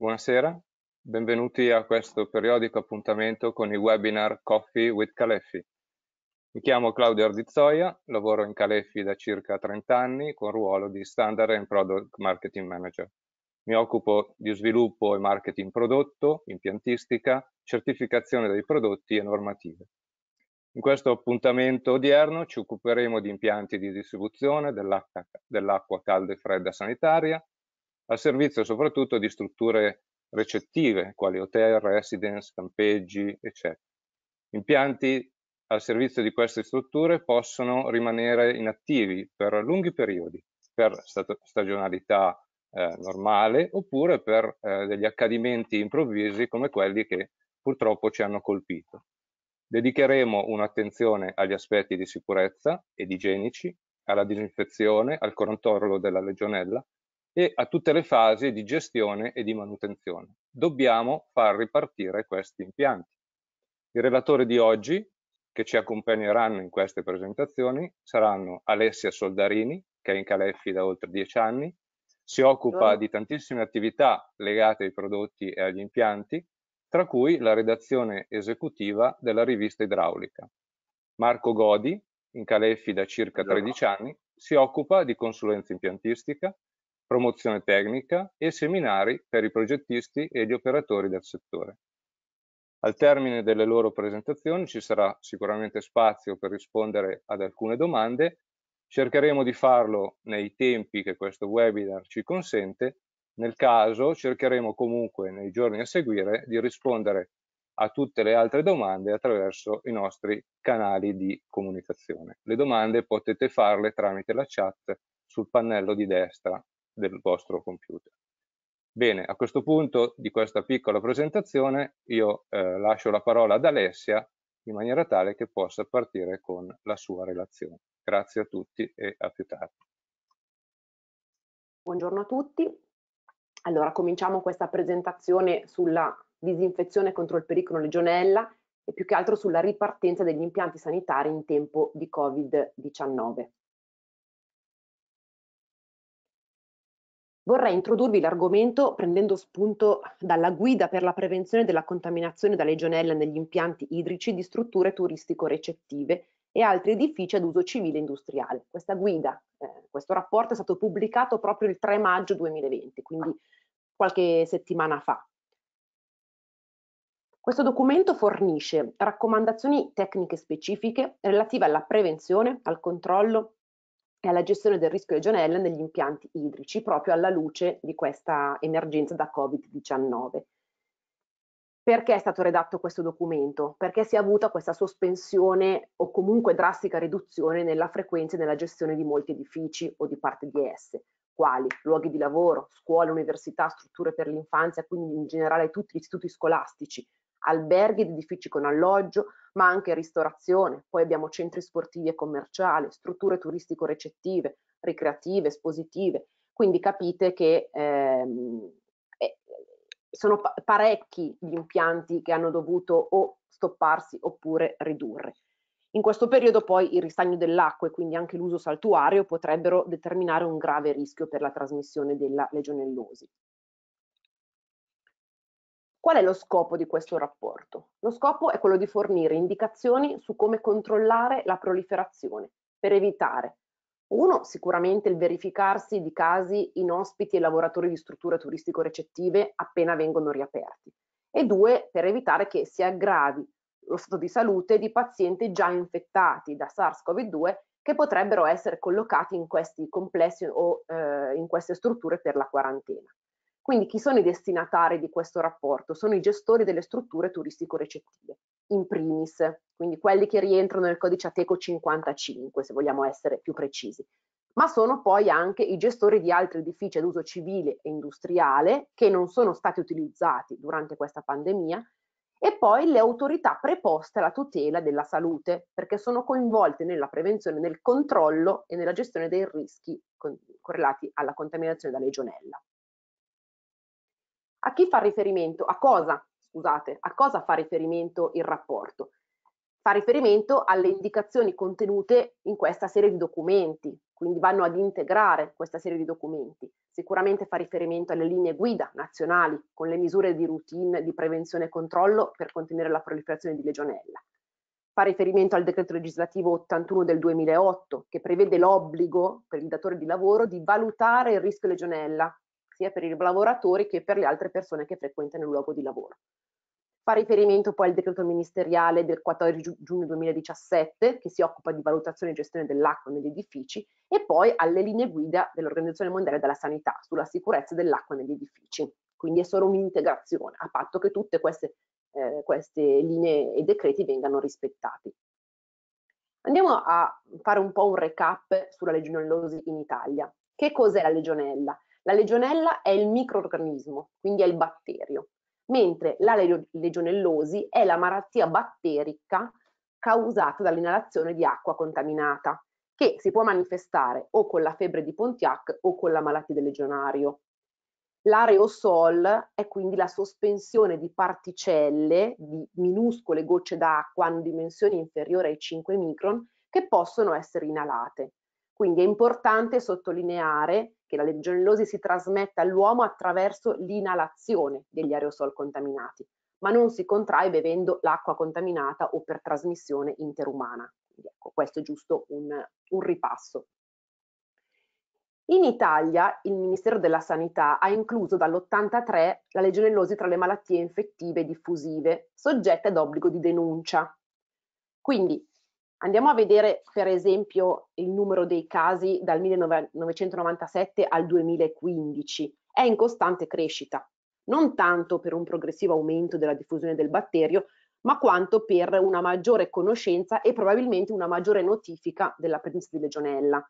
Buonasera, benvenuti a questo periodico appuntamento con il webinar Coffee with Caleffi. Mi chiamo Claudio Ardizzoia, lavoro in Caleffi da circa 30 anni con ruolo di Standard and Product Marketing Manager. Mi occupo di sviluppo e marketing prodotto, impiantistica, certificazione dei prodotti e normative. In questo appuntamento odierno ci occuperemo di impianti di distribuzione dell'acqua calda e fredda sanitaria, al servizio soprattutto di strutture recettive, quali hotel, residence, campeggi, eccetera. Impianti al servizio di queste strutture possono rimanere inattivi per lunghi periodi, per stagionalità eh, normale oppure per eh, degli accadimenti improvvisi come quelli che purtroppo ci hanno colpito. Dedicheremo un'attenzione agli aspetti di sicurezza ed igienici, alla disinfezione, al controllo della legionella e a tutte le fasi di gestione e di manutenzione. Dobbiamo far ripartire questi impianti. I relatori di oggi, che ci accompagneranno in queste presentazioni, saranno Alessia Soldarini, che è in Caleffi da oltre dieci anni, si occupa di tantissime attività legate ai prodotti e agli impianti, tra cui la redazione esecutiva della rivista idraulica. Marco Godi, in Caleffi da circa 13 anni, si occupa di consulenza impiantistica, promozione tecnica e seminari per i progettisti e gli operatori del settore. Al termine delle loro presentazioni ci sarà sicuramente spazio per rispondere ad alcune domande. Cercheremo di farlo nei tempi che questo webinar ci consente. Nel caso cercheremo comunque nei giorni a seguire di rispondere a tutte le altre domande attraverso i nostri canali di comunicazione. Le domande potete farle tramite la chat sul pannello di destra del vostro computer. Bene, a questo punto di questa piccola presentazione io eh, lascio la parola ad Alessia in maniera tale che possa partire con la sua relazione. Grazie a tutti e a più tardi. Buongiorno a tutti. Allora, cominciamo questa presentazione sulla disinfezione contro il pericolo legionella e più che altro sulla ripartenza degli impianti sanitari in tempo di Covid-19. Vorrei introdurvi l'argomento prendendo spunto dalla guida per la prevenzione della contaminazione da legionella negli impianti idrici di strutture turistico-recettive e altri edifici ad uso civile industriale. Questa guida, eh, questo rapporto è stato pubblicato proprio il 3 maggio 2020, quindi qualche settimana fa. Questo documento fornisce raccomandazioni tecniche specifiche relative alla prevenzione, al controllo e alla gestione del rischio legionella negli impianti idrici, proprio alla luce di questa emergenza da Covid-19. Perché è stato redatto questo documento? Perché si è avuta questa sospensione o comunque drastica riduzione nella frequenza e nella gestione di molti edifici o di parte di esse, quali luoghi di lavoro, scuole, università, strutture per l'infanzia, quindi in generale tutti gli istituti scolastici, alberghi ed edifici con alloggio, ma anche ristorazione, poi abbiamo centri sportivi e commerciali, strutture turistico-recettive, ricreative, espositive, quindi capite che ehm, eh, sono parecchi gli impianti che hanno dovuto o stopparsi oppure ridurre. In questo periodo poi il ristagno dell'acqua e quindi anche l'uso saltuario potrebbero determinare un grave rischio per la trasmissione della legionellosi. Qual è lo scopo di questo rapporto? Lo scopo è quello di fornire indicazioni su come controllare la proliferazione per evitare uno, sicuramente il verificarsi di casi in ospiti e lavoratori di strutture turistico-recettive appena vengono riaperti. E due, per evitare che si aggravi lo stato di salute di pazienti già infettati da SARS-CoV-2 che potrebbero essere collocati in questi complessi o eh, in queste strutture per la quarantena. Quindi chi sono i destinatari di questo rapporto? Sono i gestori delle strutture turistico-recettive, in primis, quindi quelli che rientrano nel codice Ateco 55, se vogliamo essere più precisi, ma sono poi anche i gestori di altri edifici ad uso civile e industriale che non sono stati utilizzati durante questa pandemia e poi le autorità preposte alla tutela della salute, perché sono coinvolte nella prevenzione, nel controllo e nella gestione dei rischi correlati alla contaminazione da legionella. A chi fa riferimento? A cosa, scusate, a cosa fa riferimento il rapporto? Fa riferimento alle indicazioni contenute in questa serie di documenti, quindi vanno ad integrare questa serie di documenti. Sicuramente fa riferimento alle linee guida nazionali con le misure di routine di prevenzione e controllo per contenere la proliferazione di legionella. Fa riferimento al decreto legislativo 81 del 2008 che prevede l'obbligo per il datore di lavoro di valutare il rischio legionella sia per i lavoratori che per le altre persone che frequentano il luogo di lavoro. Fa riferimento poi al decreto ministeriale del 14 giugno 2017 che si occupa di valutazione e gestione dell'acqua negli edifici e poi alle linee guida dell'Organizzazione Mondiale della Sanità sulla sicurezza dell'acqua negli edifici. Quindi è solo un'integrazione, a patto che tutte queste, eh, queste linee e decreti vengano rispettati. Andiamo a fare un po' un recap sulla legionellosi in Italia. Che cos'è la legionella? La legionella è il microorganismo, quindi è il batterio, mentre la legionellosi è la malattia batterica causata dall'inalazione di acqua contaminata, che si può manifestare o con la febbre di Pontiac o con la malattia del legionario. L'areosol è quindi la sospensione di particelle, di minuscole gocce d'acqua in dimensioni inferiori ai 5 micron, che possono essere inalate. Quindi è importante sottolineare che la legionellosi si trasmette all'uomo attraverso l'inalazione degli aerosol contaminati, ma non si contrae bevendo l'acqua contaminata o per trasmissione interumana. Ecco, questo è giusto un, un ripasso. In Italia il Ministero della Sanità ha incluso dall'83 la legionellosi tra le malattie infettive diffusive, soggette ad obbligo di denuncia. Quindi Andiamo a vedere per esempio il numero dei casi dal 1997 al 2015. È in costante crescita, non tanto per un progressivo aumento della diffusione del batterio, ma quanto per una maggiore conoscenza e probabilmente una maggiore notifica della presenza di legionella.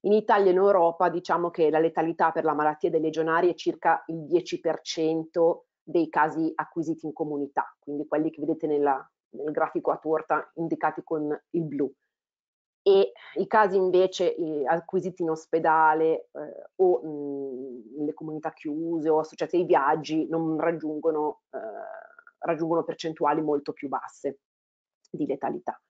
In Italia e in Europa diciamo che la letalità per la malattia dei legionari è circa il 10% dei casi acquisiti in comunità, quindi quelli che vedete nella, nel grafico a torta indicati con il blu e i casi invece eh, acquisiti in ospedale eh, o nelle mm, comunità chiuse o associati ai viaggi non raggiungono, eh, raggiungono, percentuali molto più basse di letalità.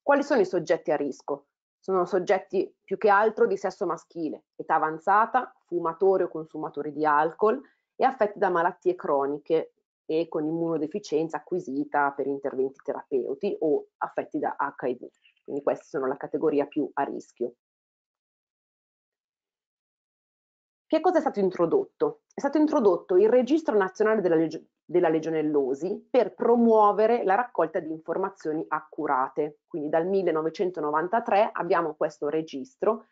Quali sono i soggetti a rischio? Sono soggetti più che altro di sesso maschile, età avanzata, fumatore o consumatore di alcol e affetti da malattie croniche e con immunodeficienza acquisita per interventi terapeuti o affetti da HIV. Quindi queste sono la categoria più a rischio. Che cosa è stato introdotto? È stato introdotto il Registro Nazionale della, leg della Legionellosi per promuovere la raccolta di informazioni accurate. Quindi dal 1993 abbiamo questo registro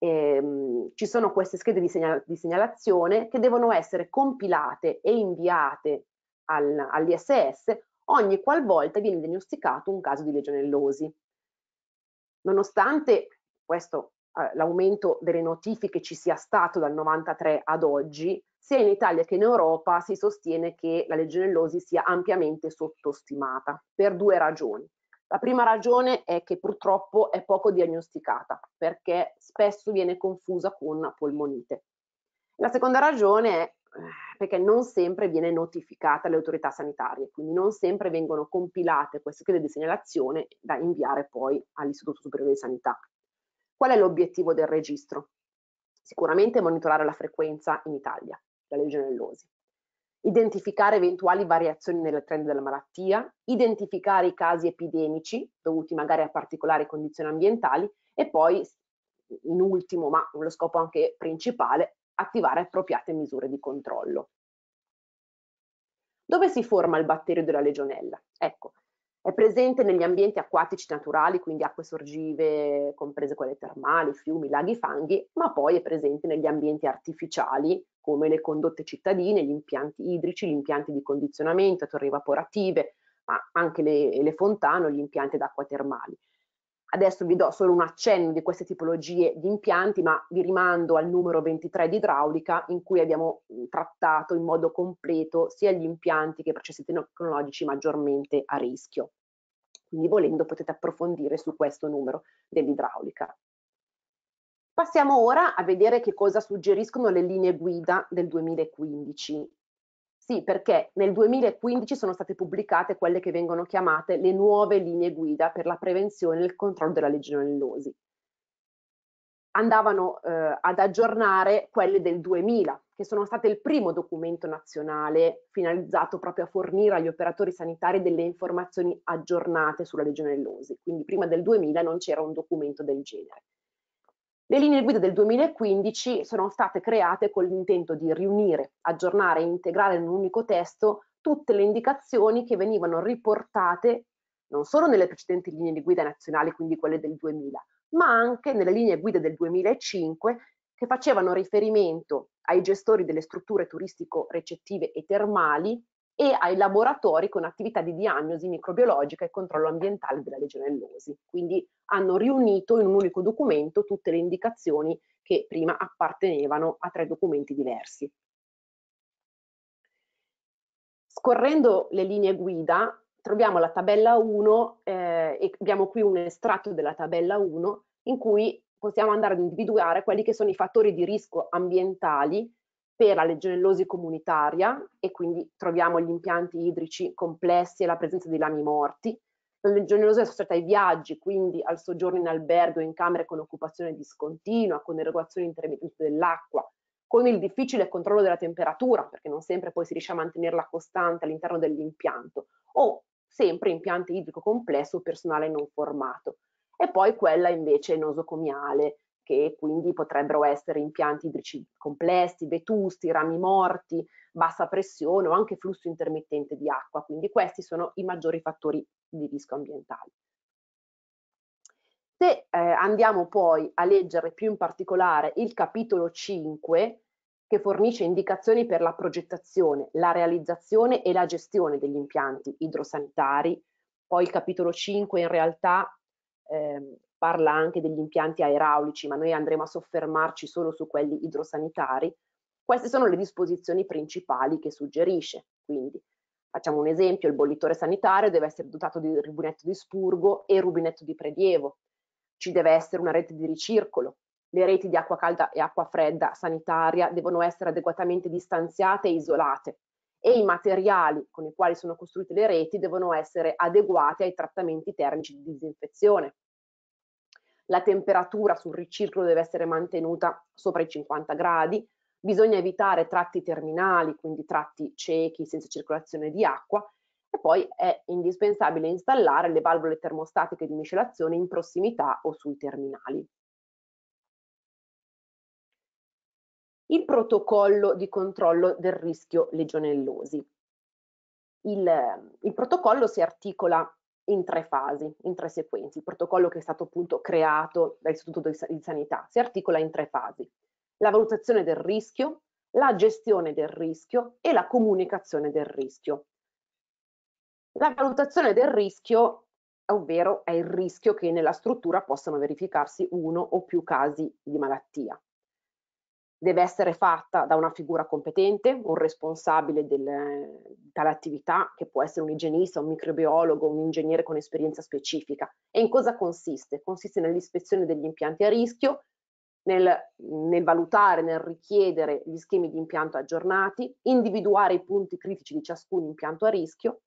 Ehm, ci sono queste schede di, segnal di, segnalazione che devono essere compilate e inviate al, all'ISS ogni qualvolta viene diagnosticato un caso di legionellosi. Nonostante questo eh, l'aumento delle notifiche ci sia stato dal 93 ad oggi, sia in Italia che in Europa si sostiene che la legionellosi sia ampiamente sottostimata per due ragioni. La prima ragione è che purtroppo è poco diagnosticata perché spesso viene confusa con polmonite. La seconda ragione è perché non sempre viene notificata alle autorità sanitarie, quindi non sempre vengono compilate queste schede di segnalazione da inviare poi all'Istituto Superiore di Sanità. Qual è l'obiettivo del registro? Sicuramente monitorare la frequenza in Italia della legionellosi, identificare eventuali variazioni nel trend della malattia, identificare i casi epidemici dovuti magari a particolari condizioni ambientali e poi in ultimo, ma lo scopo anche principale, attivare appropriate misure di controllo. Dove si forma il batterio della legionella? Ecco, è presente negli ambienti acquatici naturali, quindi acque sorgive, comprese quelle termali, fiumi, laghi, fanghi, ma poi è presente negli ambienti artificiali, come le condotte cittadine, gli impianti idrici, gli impianti di condizionamento, torri evaporative, ma anche le, le fontane o gli impianti d'acqua termali. Adesso vi do solo un accenno di queste tipologie di impianti, ma vi rimando al numero 23 di idraulica in cui abbiamo trattato in modo completo sia gli impianti che i processi tecnologici maggiormente a rischio. Quindi volendo potete approfondire su questo numero dell'idraulica. Passiamo ora a vedere che cosa suggeriscono le linee guida del 2015. Sì, perché nel 2015 sono state pubblicate quelle che vengono chiamate le nuove linee guida per la prevenzione e il controllo della legionellosi. Andavano eh, ad aggiornare quelle del 2000, che sono state il primo documento nazionale finalizzato proprio a fornire agli operatori sanitari delle informazioni aggiornate sulla legionellosi. Quindi prima del 2000 non c'era un documento del genere. Le linee guida del 2015 sono state create con l'intento di riunire, aggiornare e integrare in un unico testo tutte le indicazioni che venivano riportate non solo nelle precedenti linee di guida nazionali, quindi quelle del 2000, ma anche nelle linee guida del 2005 che facevano riferimento ai gestori delle strutture turistico-recettive e termali e ai laboratori con attività di diagnosi microbiologica e controllo ambientale della legionellosi. Quindi hanno riunito in un unico documento tutte le indicazioni che prima appartenevano a tre documenti diversi. Scorrendo le linee guida troviamo la tabella 1 eh, e abbiamo qui un estratto della tabella 1 in cui possiamo andare ad individuare quelli che sono i fattori di rischio ambientali per la legionellosi comunitaria e quindi troviamo gli impianti idrici complessi e la presenza di lami morti. La legionellosi è associata ai viaggi, quindi al soggiorno in albergo, in camere con occupazione discontinua, con erogazione intermittente dell'acqua, con il difficile controllo della temperatura, perché non sempre poi si riesce a mantenerla costante all'interno dell'impianto, o sempre impianti idrico complesso o personale non formato. E poi quella invece nosocomiale, che quindi potrebbero essere impianti idrici complessi, vetusti, rami morti, bassa pressione o anche flusso intermittente di acqua. Quindi questi sono i maggiori fattori di rischio ambientale. Se eh, andiamo poi a leggere più in particolare il capitolo 5, che fornisce indicazioni per la progettazione, la realizzazione e la gestione degli impianti idrosanitari. Poi il capitolo 5 in realtà eh, parla anche degli impianti aerolici, ma noi andremo a soffermarci solo su quelli idrosanitari. Queste sono le disposizioni principali che suggerisce. Quindi facciamo un esempio, il bollitore sanitario deve essere dotato di rubinetto di spurgo e rubinetto di prelievo. Ci deve essere una rete di ricircolo. Le reti di acqua calda e acqua fredda sanitaria devono essere adeguatamente distanziate e isolate e i materiali con i quali sono costruite le reti devono essere adeguati ai trattamenti termici di disinfezione la temperatura sul ricircolo deve essere mantenuta sopra i 50 gradi, bisogna evitare tratti terminali, quindi tratti ciechi senza circolazione di acqua e poi è indispensabile installare le valvole termostatiche di miscelazione in prossimità o sui terminali. Il protocollo di controllo del rischio legionellosi. Il, ehm, il protocollo si articola in tre fasi, in tre sequenze. Il protocollo che è stato appunto creato dall'Istituto di Sanità si articola in tre fasi. La valutazione del rischio, la gestione del rischio e la comunicazione del rischio. La valutazione del rischio, ovvero è il rischio che nella struttura possano verificarsi uno o più casi di malattia deve essere fatta da una figura competente, un responsabile del, dall'attività, che può essere un igienista, un microbiologo, un ingegnere con esperienza specifica. E in cosa consiste? Consiste nell'ispezione degli impianti a rischio, nel, nel valutare, nel richiedere gli schemi di impianto aggiornati, individuare i punti critici di ciascun impianto a rischio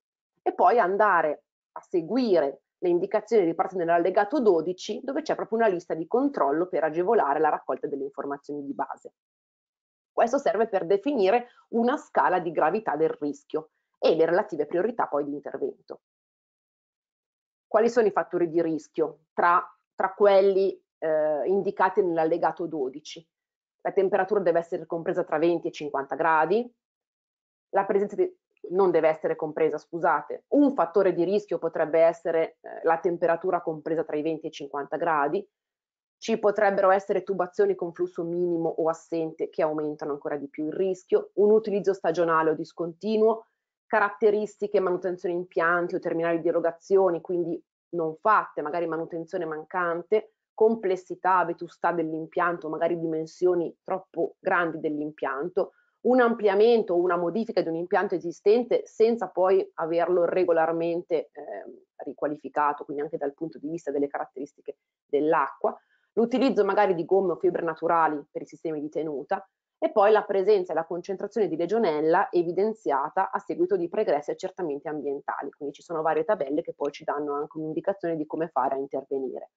e poi andare a seguire le indicazioni ripartono nell'allegato 12 dove c'è proprio una lista di controllo per agevolare la raccolta delle informazioni di base. Questo serve per definire una scala di gravità del rischio e le relative priorità poi di intervento. Quali sono i fattori di rischio tra, tra quelli eh, indicati nell'allegato 12? La temperatura deve essere compresa tra 20 e 50 gradi, la presenza di, non deve essere compresa, scusate. Un fattore di rischio potrebbe essere eh, la temperatura compresa tra i 20 e i 50 gradi, ci potrebbero essere tubazioni con flusso minimo o assente che aumentano ancora di più il rischio, un utilizzo stagionale o discontinuo, caratteristiche manutenzione impianti o terminali di erogazione, quindi non fatte, magari manutenzione mancante, complessità, vetustà dell'impianto, magari dimensioni troppo grandi dell'impianto, un ampliamento o una modifica di un impianto esistente senza poi averlo regolarmente eh, riqualificato, quindi anche dal punto di vista delle caratteristiche dell'acqua, l'utilizzo magari di gomme o fibre naturali per i sistemi di tenuta e poi la presenza e la concentrazione di legionella evidenziata a seguito di pregressi e accertamenti ambientali. Quindi ci sono varie tabelle che poi ci danno anche un'indicazione di come fare a intervenire.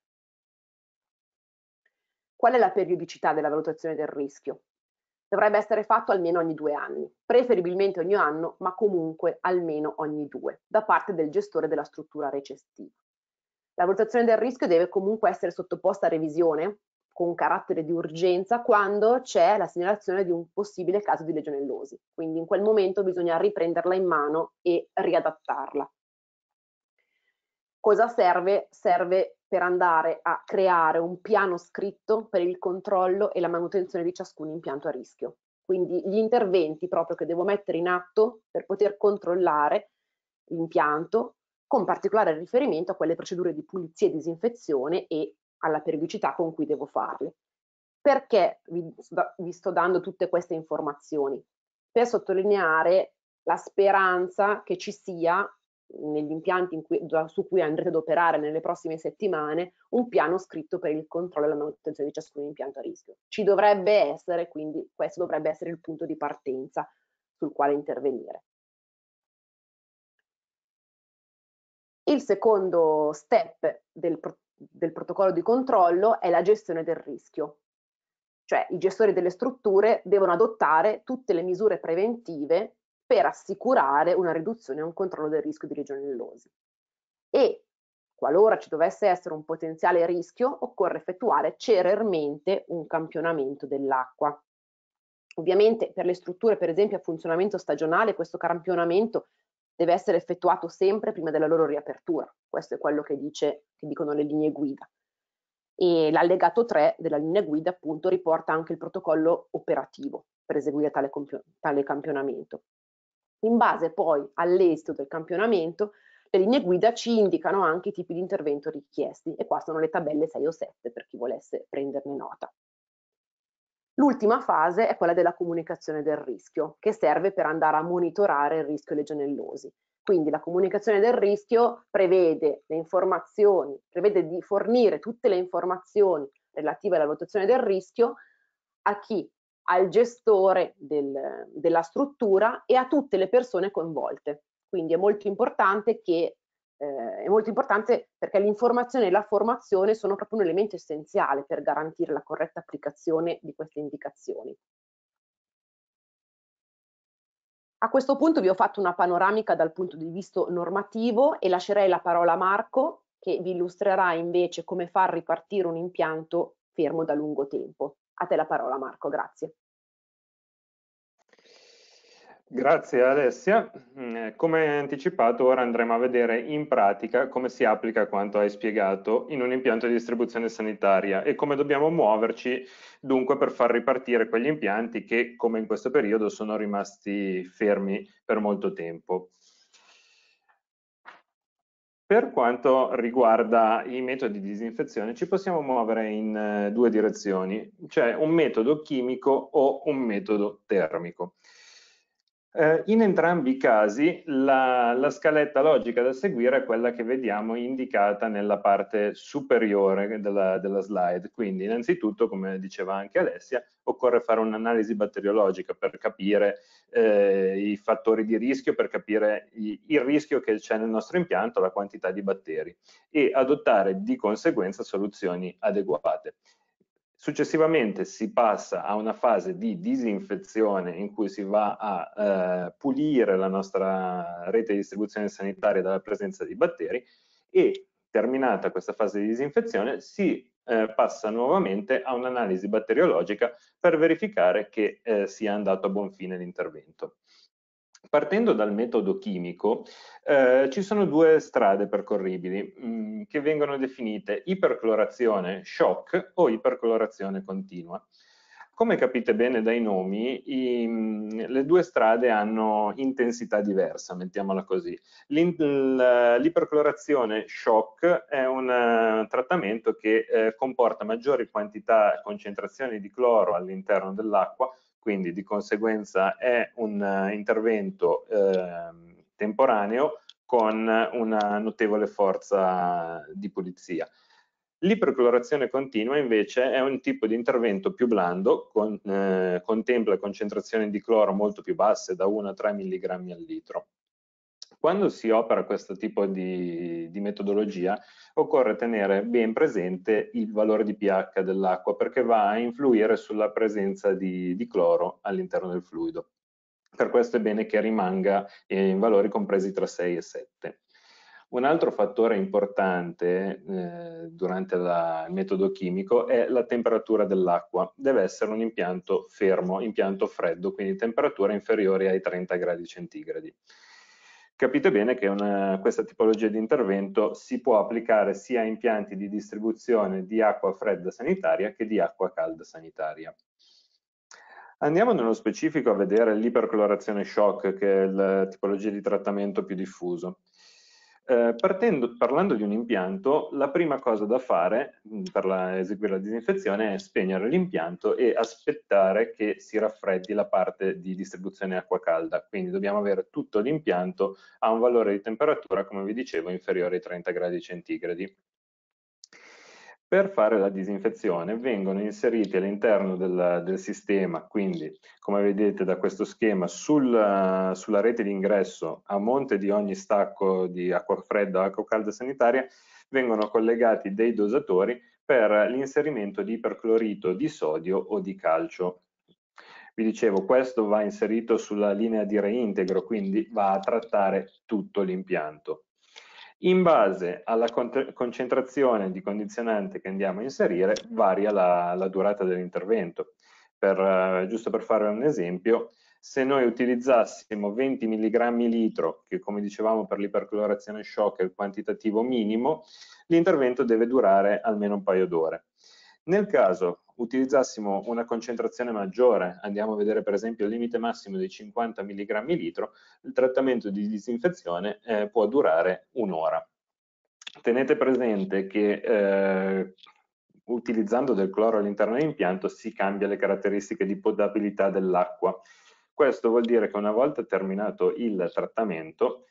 Qual è la periodicità della valutazione del rischio? dovrebbe essere fatto almeno ogni due anni, preferibilmente ogni anno, ma comunque almeno ogni due, da parte del gestore della struttura recessiva. La valutazione del rischio deve comunque essere sottoposta a revisione con carattere di urgenza quando c'è la segnalazione di un possibile caso di legionellosi. Quindi in quel momento bisogna riprenderla in mano e riadattarla. Cosa serve? Serve per andare a creare un piano scritto per il controllo e la manutenzione di ciascun impianto a rischio. Quindi gli interventi proprio che devo mettere in atto per poter controllare l'impianto con particolare riferimento a quelle procedure di pulizia e disinfezione e alla periodicità con cui devo farle. Perché vi sto dando tutte queste informazioni? Per sottolineare la speranza che ci sia negli impianti cui, su cui andrete ad operare nelle prossime settimane un piano scritto per il controllo e la manutenzione di ciascun impianto a rischio. Ci dovrebbe essere, quindi questo dovrebbe essere il punto di partenza sul quale intervenire. Il secondo step del, del protocollo di controllo è la gestione del rischio, cioè i gestori delle strutture devono adottare tutte le misure preventive per assicurare una riduzione e un controllo del rischio di legionellosi. E qualora ci dovesse essere un potenziale rischio, occorre effettuare celermente un campionamento dell'acqua. Ovviamente per le strutture, per esempio, a funzionamento stagionale, questo campionamento deve essere effettuato sempre prima della loro riapertura. Questo è quello che, dice, che dicono le linee guida. E l'allegato 3 della linea guida appunto riporta anche il protocollo operativo per eseguire tale, tale campionamento. In base poi all'esito del campionamento, le linee guida ci indicano anche i tipi di intervento richiesti e qua sono le tabelle 6 o 7 per chi volesse prenderne nota. L'ultima fase è quella della comunicazione del rischio, che serve per andare a monitorare il rischio legionellosi. Quindi la comunicazione del rischio prevede le informazioni, prevede di fornire tutte le informazioni relative alla valutazione del rischio a chi al gestore del, della struttura e a tutte le persone coinvolte. Quindi è molto importante, che, eh, è molto importante perché l'informazione e la formazione sono proprio un elemento essenziale per garantire la corretta applicazione di queste indicazioni. A questo punto vi ho fatto una panoramica dal punto di vista normativo e lascerei la parola a Marco che vi illustrerà invece come far ripartire un impianto fermo da lungo tempo. A te la parola Marco, grazie. Grazie Alessia. Mm, eh, come anticipato, ora andremo a vedere in pratica come si applica quanto hai spiegato in un impianto di distribuzione sanitaria e come dobbiamo muoverci dunque per far ripartire quegli impianti che, come in questo periodo, sono rimasti fermi per molto tempo. Per quanto riguarda i metodi di disinfezione, ci possiamo muovere in eh, due direzioni, cioè un metodo chimico o un metodo termico. Eh, in entrambi i casi la, la, scaletta logica da seguire è quella che vediamo indicata nella parte superiore della, della slide. Quindi innanzitutto, come diceva anche Alessia, occorre fare un'analisi batteriologica per capire eh, i fattori di rischio, per capire i, il rischio che c'è nel nostro impianto, la quantità di batteri e adottare di conseguenza soluzioni adeguate. Successivamente si passa a una fase di disinfezione in cui si va a eh, pulire la nostra rete di distribuzione sanitaria dalla presenza di batteri e terminata questa fase di disinfezione si eh, passa nuovamente a un'analisi batteriologica per verificare che eh, sia andato a buon fine l'intervento. Partendo dal metodo chimico, eh, ci sono due strade percorribili mh, mm, che vengono definite iperclorazione shock o iperclorazione continua. Come capite bene dai nomi, i, mm, le due strade hanno intensità diversa, mettiamola così. L'iperclorazione shock è un eh, trattamento che eh, comporta maggiori quantità e concentrazioni di cloro all'interno dell'acqua quindi di conseguenza è un eh, intervento eh, temporaneo con una notevole forza di pulizia. L'iperclorazione continua invece è un tipo di intervento più blando, con, eh, contempla concentrazioni di cloro molto più basse, da 1 a 3 mg al litro. Quando si opera questo tipo di, di metodologia occorre tenere ben presente il valore di pH dell'acqua perché va a influire sulla presenza di, di cloro all'interno del fluido. Per questo è bene che rimanga eh, in valori compresi tra 6 e 7. Un altro fattore importante eh, durante la, il metodo chimico è la temperatura dell'acqua. Deve essere un impianto fermo, impianto freddo, quindi temperature inferiori ai 30 gradi centigradi capite bene che una, eh, questa tipologia di intervento si può applicare sia a impianti di distribuzione di acqua fredda sanitaria che di acqua calda sanitaria. Andiamo nello specifico a vedere l'iperclorazione shock, che è la tipologia di trattamento più diffuso. Eh, partendo, parlando di un impianto, la prima cosa da fare mm, per la, eseguire la disinfezione è spegnere l'impianto e aspettare che si raffreddi la parte di distribuzione acqua calda, quindi dobbiamo avere tutto l'impianto a un valore di temperatura, come vi dicevo, inferiore ai 30 gradi centigradi. Per fare la disinfezione vengono inseriti all'interno del, del, sistema, quindi come vedete da questo schema, sul, sulla rete di ingresso a monte di ogni stacco di acqua fredda o acqua calda sanitaria, vengono collegati dei dosatori per l'inserimento di iperclorito di sodio o di calcio. Vi dicevo, questo va inserito sulla linea di reintegro, quindi va a trattare tutto l'impianto. In base alla concentrazione di condizionante che andiamo a inserire varia la, la durata dell'intervento. Per, eh, giusto per fare un esempio, se noi utilizzassimo 20 mg litro, che come dicevamo per l'iperclorazione shock è il quantitativo minimo, l'intervento deve durare almeno un paio d'ore. Nel caso utilizzassimo una concentrazione maggiore, andiamo a vedere per esempio il limite massimo di 50 mg litro, il trattamento di disinfezione eh, può durare un'ora. Tenete presente che eh, utilizzando del cloro all'interno dell'impianto si cambia le caratteristiche di podabilità dell'acqua. Questo vuol dire che una volta terminato il trattamento,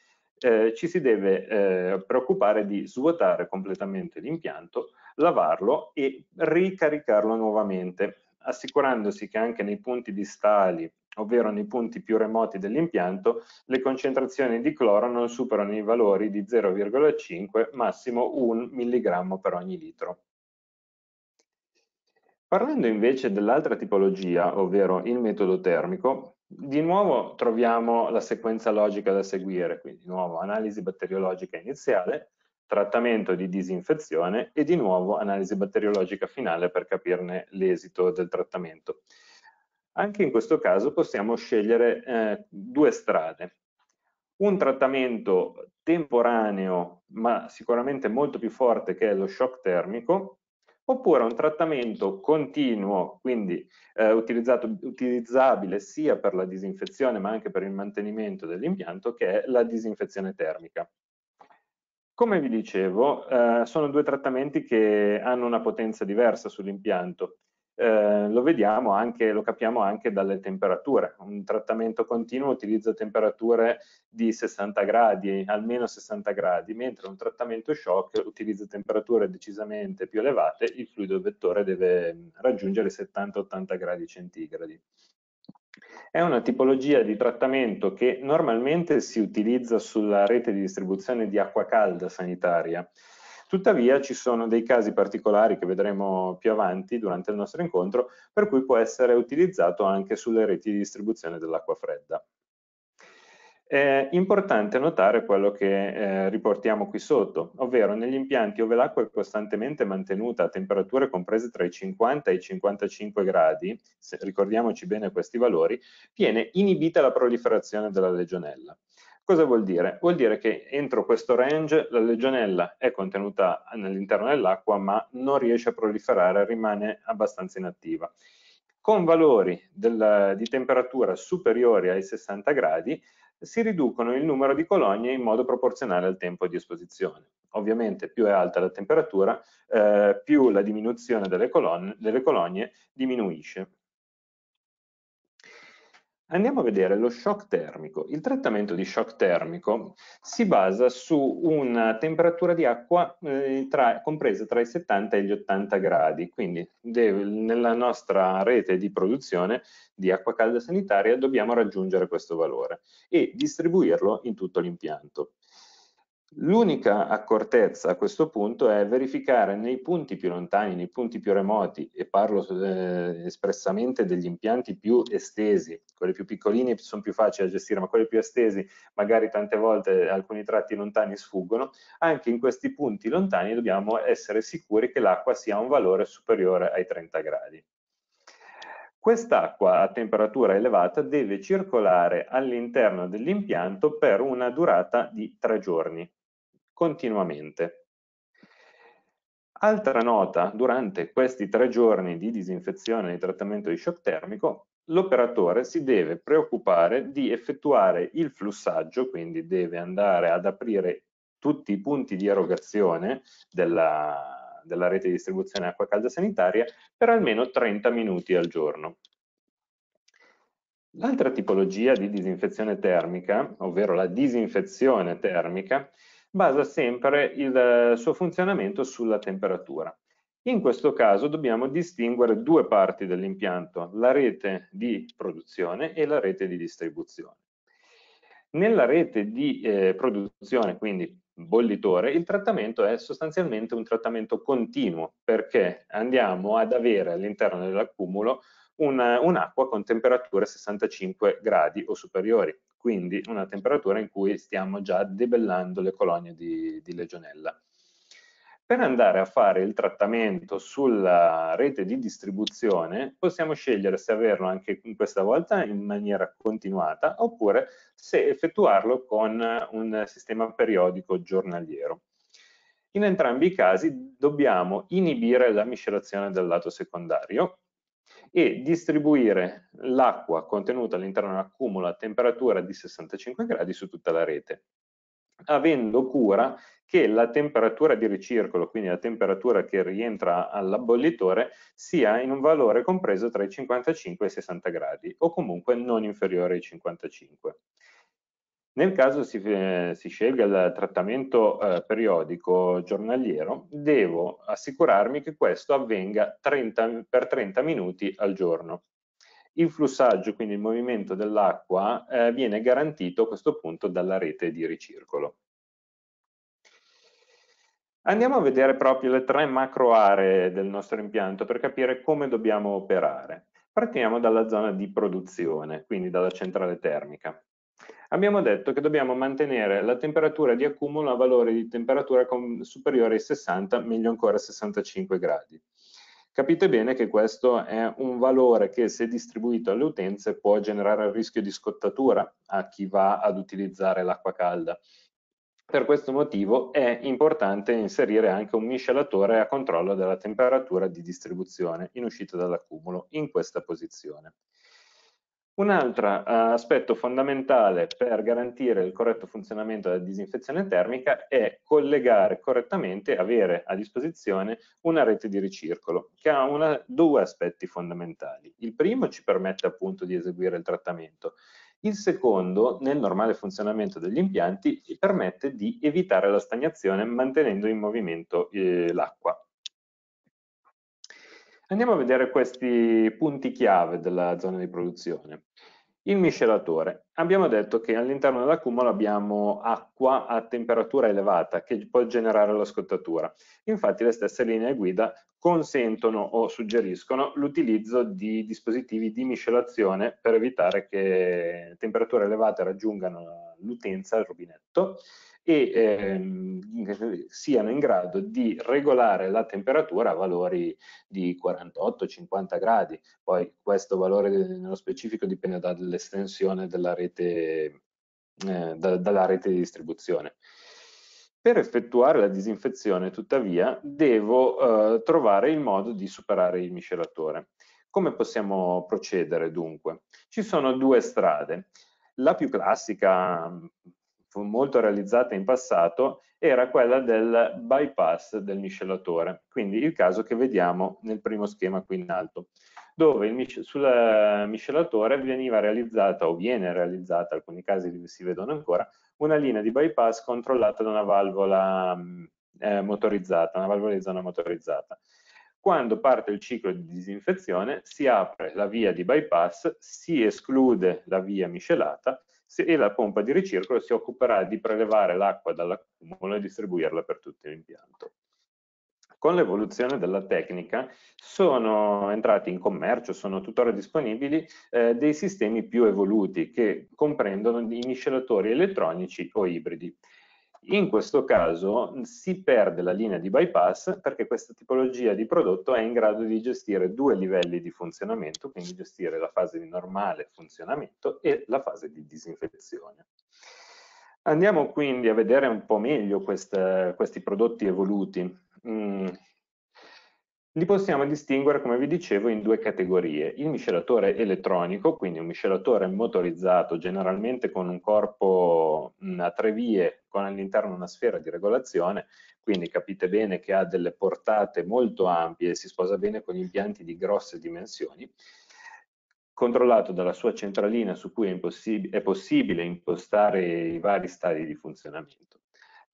eh, ci si deve eh, preoccupare di svuotare completamente l'impianto, lavarlo e ricaricarlo nuovamente, assicurandosi che anche nei punti distali, ovvero nei punti più remoti dell'impianto, le concentrazioni di cloro non superano i valori di 0,5, massimo 1 mg per ogni litro. Parlando invece dell'altra tipologia, ovvero il metodo termico, di nuovo troviamo la sequenza logica da seguire, quindi di nuovo analisi batteriologica iniziale, trattamento di disinfezione e di nuovo analisi batteriologica finale per capirne l'esito del trattamento. Anche in questo caso possiamo scegliere eh, due strade. Un trattamento temporaneo, ma sicuramente molto più forte che è lo shock termico, oppure un trattamento continuo, quindi eh, utilizzabile sia per la disinfezione ma anche per il mantenimento dell'impianto, che è la disinfezione termica. Come vi dicevo, eh, sono due trattamenti che hanno una potenza diversa sull'impianto. Eh, lo vediamo anche, lo capiamo anche dalle temperature. Un trattamento continuo utilizza temperature di 60 gradi, almeno 60 gradi, mentre un trattamento shock utilizza temperature decisamente più elevate, il fluido vettore deve mm, raggiungere 70-80 gradi centigradi. È una tipologia di trattamento che normalmente si utilizza sulla rete di distribuzione di acqua calda sanitaria, Tuttavia ci sono dei casi particolari che vedremo più avanti durante il nostro incontro, per cui può essere utilizzato anche sulle reti di distribuzione dell'acqua fredda. È importante notare quello che eh, riportiamo qui sotto, ovvero negli impianti dove l'acqua è costantemente mantenuta a temperature comprese tra i 50 e i 55 gradi, ricordiamoci bene questi valori, viene inibita la proliferazione della legionella. Cosa vuol dire? Vuol dire che entro questo range la legionella è contenuta all'interno dell'acqua ma non riesce a proliferare, rimane abbastanza inattiva. Con valori del, di temperatura superiori ai 60 gradi si riducono il numero di colonie in modo proporzionale al tempo di esposizione. Ovviamente più è alta la temperatura, eh, più la diminuzione delle, colonne, delle colonie diminuisce Andiamo a vedere lo shock termico. Il trattamento di shock termico si basa su una temperatura di acqua eh, tra, compresa tra i 70 e gli 80 gradi, quindi deve, nella nostra rete di produzione di acqua calda sanitaria dobbiamo raggiungere questo valore e distribuirlo in tutto l'impianto. L'unica accortezza a questo punto è verificare nei punti più lontani, nei punti più remoti, e parlo eh, espressamente degli impianti più estesi, quelli più piccolini sono più facili da gestire, ma quelli più estesi magari tante volte alcuni tratti lontani sfuggono, anche in questi punti lontani dobbiamo essere sicuri che l'acqua sia a un valore superiore ai 30 gradi. Quest'acqua a temperatura elevata deve circolare all'interno dell'impianto per una durata di tre giorni, continuamente. Altra nota, durante questi tre giorni di disinfezione e di trattamento di shock termico, l'operatore si deve preoccupare di effettuare il flussaggio, quindi deve andare ad aprire tutti i punti di erogazione della, della rete di distribuzione acqua calda sanitaria per almeno 30 minuti al giorno. L'altra tipologia di disinfezione termica, ovvero la disinfezione termica, basa sempre il suo funzionamento sulla temperatura. In questo caso dobbiamo distinguere due parti dell'impianto, la rete di produzione e la rete di distribuzione. Nella rete di eh, produzione, quindi bollitore, il trattamento è sostanzialmente un trattamento continuo perché andiamo ad avere all'interno dell'accumulo un'acqua un con temperature 65 gradi o superiori, quindi una temperatura in cui stiamo già debellando le colonie di, di legionella. Per andare a fare il trattamento sulla rete di distribuzione possiamo scegliere se averlo anche questa volta in maniera continuata oppure se effettuarlo con un sistema periodico giornaliero. In entrambi i casi dobbiamo inibire la miscelazione del lato secondario e distribuire l'acqua contenuta all'interno dell'accumulo a temperatura di 65 gradi su tutta la rete avendo cura che la temperatura di ricircolo, quindi la temperatura che rientra all'abbollitore, sia in un valore compreso tra i 55 e i 60 gradi o comunque non inferiore ai 55. Nel caso si, eh, si scelga il trattamento eh, periodico giornaliero, devo assicurarmi che questo avvenga 30, per 30 minuti al giorno. Il flussaggio, quindi il movimento dell'acqua, eh, viene garantito a questo punto dalla rete di ricircolo. Andiamo a vedere proprio le tre macro aree del nostro impianto per capire come dobbiamo operare. Partiamo dalla zona di produzione, quindi dalla centrale termica abbiamo detto che dobbiamo mantenere la temperatura di accumulo a valore di temperatura superiore ai 60, meglio ancora 65 gradi. Capite bene che questo è un valore che se distribuito alle utenze può generare il rischio di scottatura a chi va ad utilizzare l'acqua calda. Per questo motivo è importante inserire anche un miscelatore a controllo della temperatura di distribuzione in uscita dall'accumulo in questa posizione. Un altro eh, aspetto fondamentale per garantire il corretto funzionamento della disinfezione termica è collegare correttamente, avere a disposizione una rete di ricircolo che ha una, due aspetti fondamentali. Il primo ci permette appunto di eseguire il trattamento, il secondo nel normale funzionamento degli impianti permette di evitare la stagnazione mantenendo in movimento eh, l'acqua. Andiamo a vedere questi punti chiave della zona di produzione. Il miscelatore. Abbiamo detto che all'interno dell'accumulo abbiamo acqua a temperatura elevata che può generare la scottatura. Infatti le stesse linee guida consentono o suggeriscono l'utilizzo di dispositivi di miscelazione per evitare che temperature elevate raggiungano l'utenza, il rubinetto, e ehm, siano in grado di regolare la temperatura a valori di 48-50 gradi. Poi questo valore nello specifico dipende dall'estensione della rete, eh, da, dalla rete di distribuzione. Per effettuare la disinfezione, tuttavia, devo eh, trovare il modo di superare il miscelatore. Come possiamo procedere dunque? Ci sono due strade. La più classica, fu molto realizzata in passato, era quella del bypass del miscelatore, quindi il caso che vediamo nel primo schema qui in alto, dove il, sul eh, miscelatore veniva realizzata o viene realizzata, in alcuni casi si vedono ancora, una linea di bypass controllata da una valvola mm, eh, motorizzata, una valvola di zona motorizzata. Quando parte il ciclo di disinfezione si apre la via di bypass, si esclude la via miscelata e la pompa di ricircolo si occuperà di prelevare l'acqua dall'accumulo e distribuirla per tutto l'impianto. Con l'evoluzione della tecnica sono entrati in commercio, sono tuttora disponibili eh, dei sistemi più evoluti che comprendono i miscelatori elettronici o ibridi in questo caso mm, si perde la linea di bypass perché questa tipologia di prodotto è in grado di gestire due livelli di funzionamento, quindi gestire la fase di normale funzionamento e la fase di disinfezione. Andiamo quindi a vedere un po' meglio questa, questi prodotti evoluti. Mm, li possiamo distinguere, come vi dicevo, in due categorie. Il miscelatore elettronico, quindi un miscelatore motorizzato generalmente con un corpo a tre vie, con all'interno una sfera di regolazione, quindi capite bene che ha delle portate molto ampie e si sposa bene con impianti di grosse dimensioni, controllato dalla sua centralina su cui è, è possibile impostare i vari stadi di funzionamento.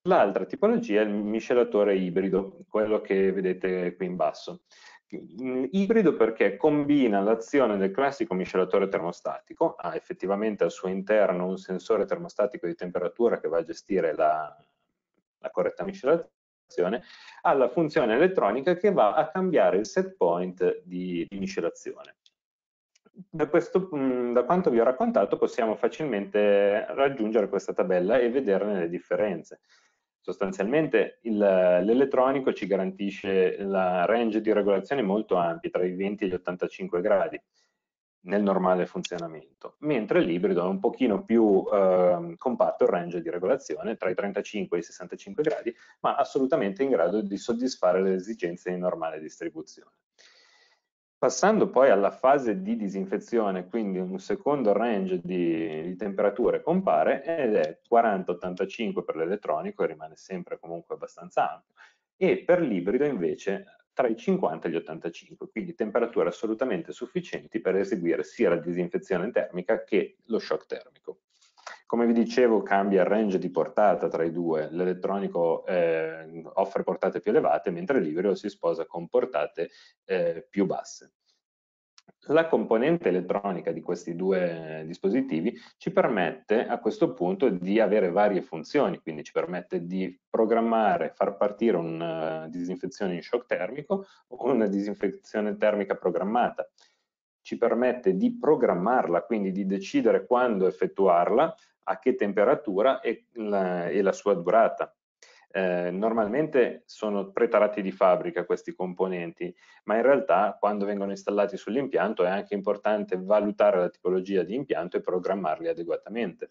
L'altra tipologia è il miscelatore ibrido, quello che vedete qui in basso. Ibrido perché combina l'azione del classico miscelatore termostatico, ha effettivamente al suo interno un sensore termostatico di temperatura che va a gestire la, la corretta miscelazione, alla funzione elettronica che va a cambiare il set point di, di miscelazione. Da, questo, da, quanto vi ho raccontato possiamo facilmente raggiungere questa tabella e vederne le differenze. Sostanzialmente l'elettronico ci garantisce la range di regolazione molto ampia, tra i 20 e gli 85 gradi nel normale funzionamento, mentre l'ibrido è un pochino più eh, compatto il range di regolazione tra i 35 e i 65 gradi, ma assolutamente in grado di soddisfare le esigenze di normale distribuzione. Passando poi alla fase di disinfezione, quindi un secondo range di, di temperature compare ed è 40-85 per l'elettronico, rimane sempre comunque abbastanza ampio, e per l'ibrido invece tra i 50 e gli 85, quindi temperature assolutamente sufficienti per eseguire sia la disinfezione termica che lo shock termico. Come vi dicevo cambia il range di portata tra i due, l'elettronico eh, offre portate più elevate mentre il si sposa con portate eh, più basse. La componente elettronica di questi due dispositivi ci permette a questo punto di avere varie funzioni, quindi ci permette di programmare, far partire una eh, disinfezione in shock termico o una disinfezione termica programmata. Ci permette di programmarla, quindi di decidere quando effettuarla, a che temperatura e la, e la sua durata. Eh, normalmente sono preparati di fabbrica questi componenti, ma in realtà quando vengono installati sull'impianto è anche importante valutare la tipologia di impianto e programmarli adeguatamente.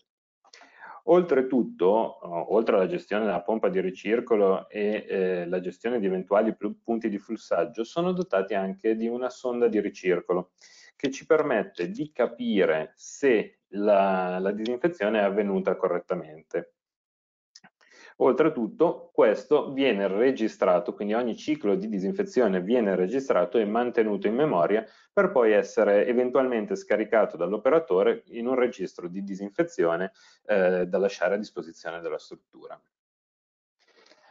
Oltretutto, oltre alla gestione della pompa di ricircolo e eh, la gestione di eventuali punti di flussaggio, sono dotati anche di una sonda di ricircolo che ci permette di capire se la, la disinfezione è avvenuta correttamente. Oltretutto questo viene registrato, quindi ogni ciclo di disinfezione viene registrato e mantenuto in memoria per poi essere eventualmente scaricato dall'operatore in un registro di disinfezione eh, da lasciare a disposizione della struttura.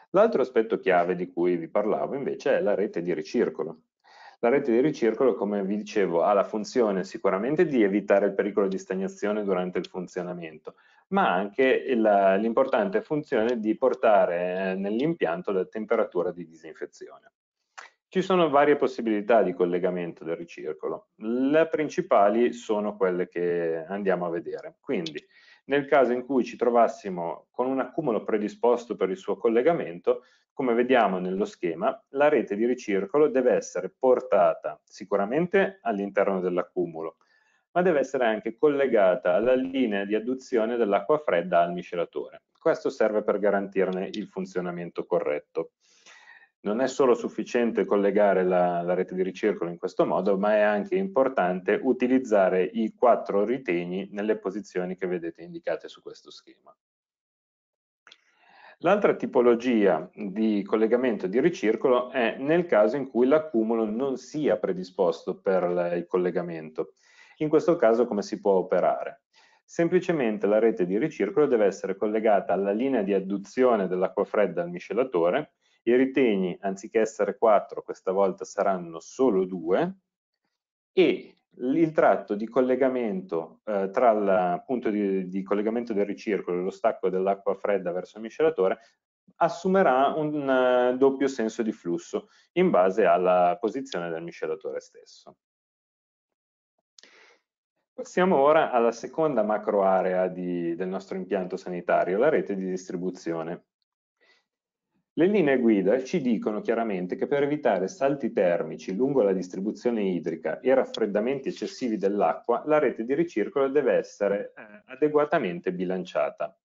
L'altro aspetto chiave di cui vi parlavo invece è la rete di ricircolo. La rete di ricircolo, come vi dicevo, ha la funzione sicuramente di evitare il pericolo di stagnazione durante il funzionamento, ma anche l'importante funzione di portare eh, nell'impianto la temperatura di disinfezione. Ci sono varie possibilità di collegamento del ricircolo. Le principali sono quelle che andiamo a vedere. Quindi, nel caso in cui ci trovassimo con un accumulo predisposto per il suo collegamento, come vediamo nello schema, la rete di ricircolo deve essere portata sicuramente all'interno dell'accumulo, ma deve essere anche collegata alla linea di adduzione dell'acqua fredda al miscelatore. Questo serve per garantirne il funzionamento corretto. Non è solo sufficiente collegare la, la rete di ricircolo in questo modo, ma è anche importante utilizzare i quattro ritegni nelle posizioni che vedete indicate su questo schema. L'altra tipologia di collegamento di ricircolo è nel caso in cui l'accumulo non sia predisposto per il collegamento. In questo caso come si può operare? Semplicemente la rete di ricircolo deve essere collegata alla linea di adduzione dell'acqua fredda al miscelatore, i ritegni anziché essere 4 questa volta saranno solo 2 e il tratto di collegamento eh, tra il punto di, di, collegamento del ricircolo e lo stacco dell'acqua fredda verso il miscelatore assumerà un uh, doppio senso di flusso in base alla posizione del miscelatore stesso. Passiamo ora alla seconda macroarea di, del nostro impianto sanitario, la rete di distribuzione. Le linee guida ci dicono chiaramente che per evitare salti termici lungo la distribuzione idrica e raffreddamenti eccessivi dell'acqua, la rete di ricircolo deve essere eh, adeguatamente bilanciata.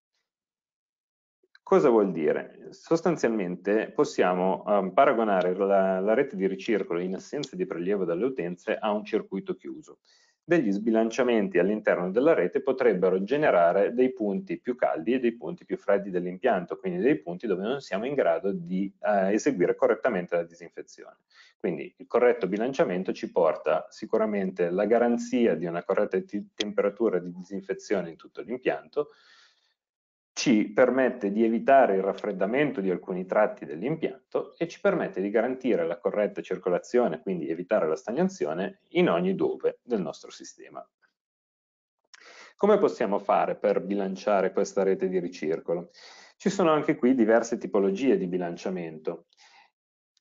Cosa vuol dire? Sostanzialmente possiamo um, paragonare la, la rete di ricircolo in assenza di prelievo dalle utenze a un circuito chiuso degli sbilanciamenti all'interno della rete potrebbero generare dei punti più caldi e dei punti più freddi dell'impianto, quindi dei punti dove non siamo in grado di eh, eseguire correttamente la disinfezione. Quindi il corretto bilanciamento ci porta sicuramente la garanzia di una corretta temperatura di disinfezione in tutto l'impianto, ci permette di evitare il raffreddamento di alcuni tratti dell'impianto e ci permette di garantire la corretta circolazione, quindi evitare la stagnazione, in ogni dove del nostro sistema. Come possiamo fare per bilanciare questa rete di ricircolo? Ci sono anche qui diverse tipologie di bilanciamento.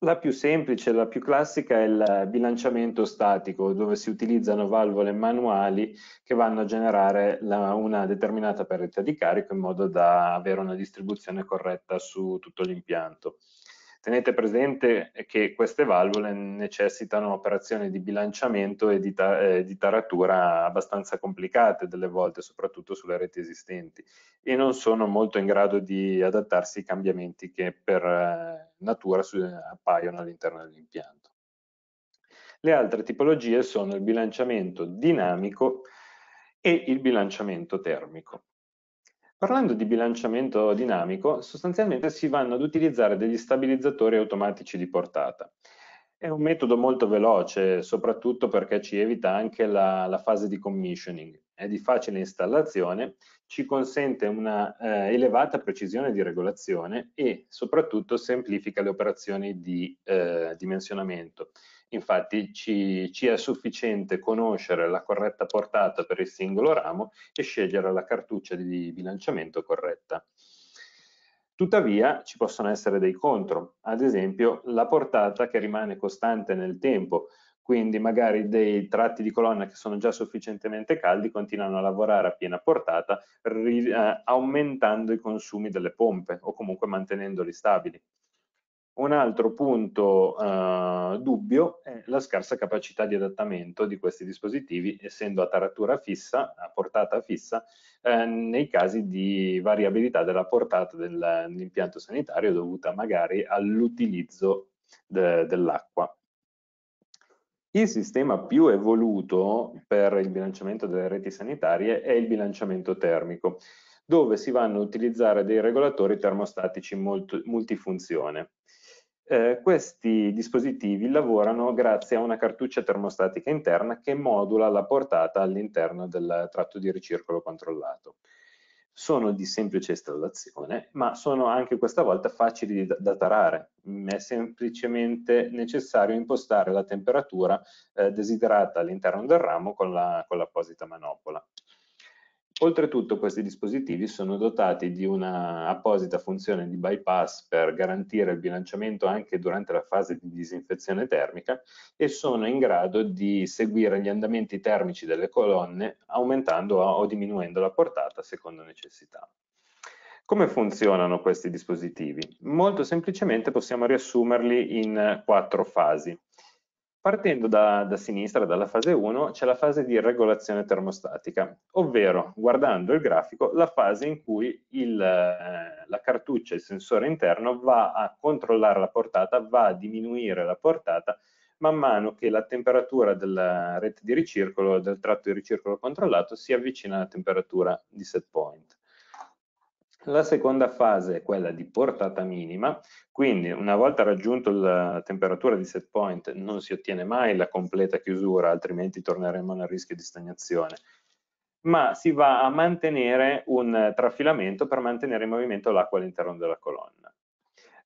La più semplice, la più classica è il bilanciamento statico, dove si utilizzano valvole manuali che vanno a generare la, una determinata perdita di carico in modo da avere una distribuzione corretta su tutto l'impianto. Tenete presente che queste valvole necessitano operazioni di bilanciamento e di, ta eh, di taratura abbastanza complicate delle volte, soprattutto sulle reti esistenti, e non sono molto in grado di adattarsi ai cambiamenti che per eh, natura appaiono all'interno dell'impianto. Le altre tipologie sono il bilanciamento dinamico e il bilanciamento termico. Parlando di bilanciamento dinamico, sostanzialmente si vanno ad utilizzare degli stabilizzatori automatici di portata. È un metodo molto veloce, soprattutto perché ci evita anche la, la fase di commissioning. È di facile installazione, ci consente una eh, elevata precisione di regolazione e soprattutto semplifica le operazioni di eh, dimensionamento Infatti ci, ci, è sufficiente conoscere la corretta portata per il singolo ramo e scegliere la cartuccia di bilanciamento corretta. Tuttavia ci possono essere dei contro, ad esempio la portata che rimane costante nel tempo, quindi magari dei tratti di colonna che sono già sufficientemente caldi continuano a lavorare a piena portata eh, aumentando i consumi delle pompe o comunque mantenendoli stabili. Un altro punto eh, dubbio è la scarsa capacità di adattamento di questi dispositivi, essendo a taratura fissa, a portata fissa, eh, nei casi di variabilità della portata dell'impianto sanitario dovuta magari all'utilizzo de, dell'acqua. Il sistema più evoluto per il bilanciamento delle reti sanitarie è il bilanciamento termico, dove si vanno a utilizzare dei regolatori termostatici multifunzione. Eh, questi dispositivi lavorano grazie a una cartuccia termostatica interna che modula la portata all'interno del tratto di ricircolo controllato. Sono di semplice installazione, ma sono anche questa volta facili da, da tarare. Mm, è semplicemente necessario impostare la temperatura eh, desiderata all'interno del ramo con l'apposita la, manopola. Oltretutto questi dispositivi sono dotati di una apposita funzione di bypass per garantire il bilanciamento anche durante la fase di disinfezione termica e sono in grado di seguire gli andamenti termici delle colonne aumentando o diminuendo la portata secondo necessità. Come funzionano questi dispositivi? Molto semplicemente possiamo riassumerli in quattro fasi. Partendo da, da, sinistra, dalla fase 1, c'è la fase di regolazione termostatica, ovvero, guardando il grafico, la fase in cui il, eh, la cartuccia, il sensore interno, va a controllare la portata, va a diminuire la portata man mano che la temperatura della rete di ricircolo, del tratto di ricircolo controllato, si avvicina alla temperatura di set point. La seconda fase è quella di portata minima, quindi una volta raggiunto la temperatura di set point non si ottiene mai la completa chiusura, altrimenti torneremo nel rischio di stagnazione, ma si va a mantenere un trafilamento per mantenere in movimento l'acqua all'interno della colonna.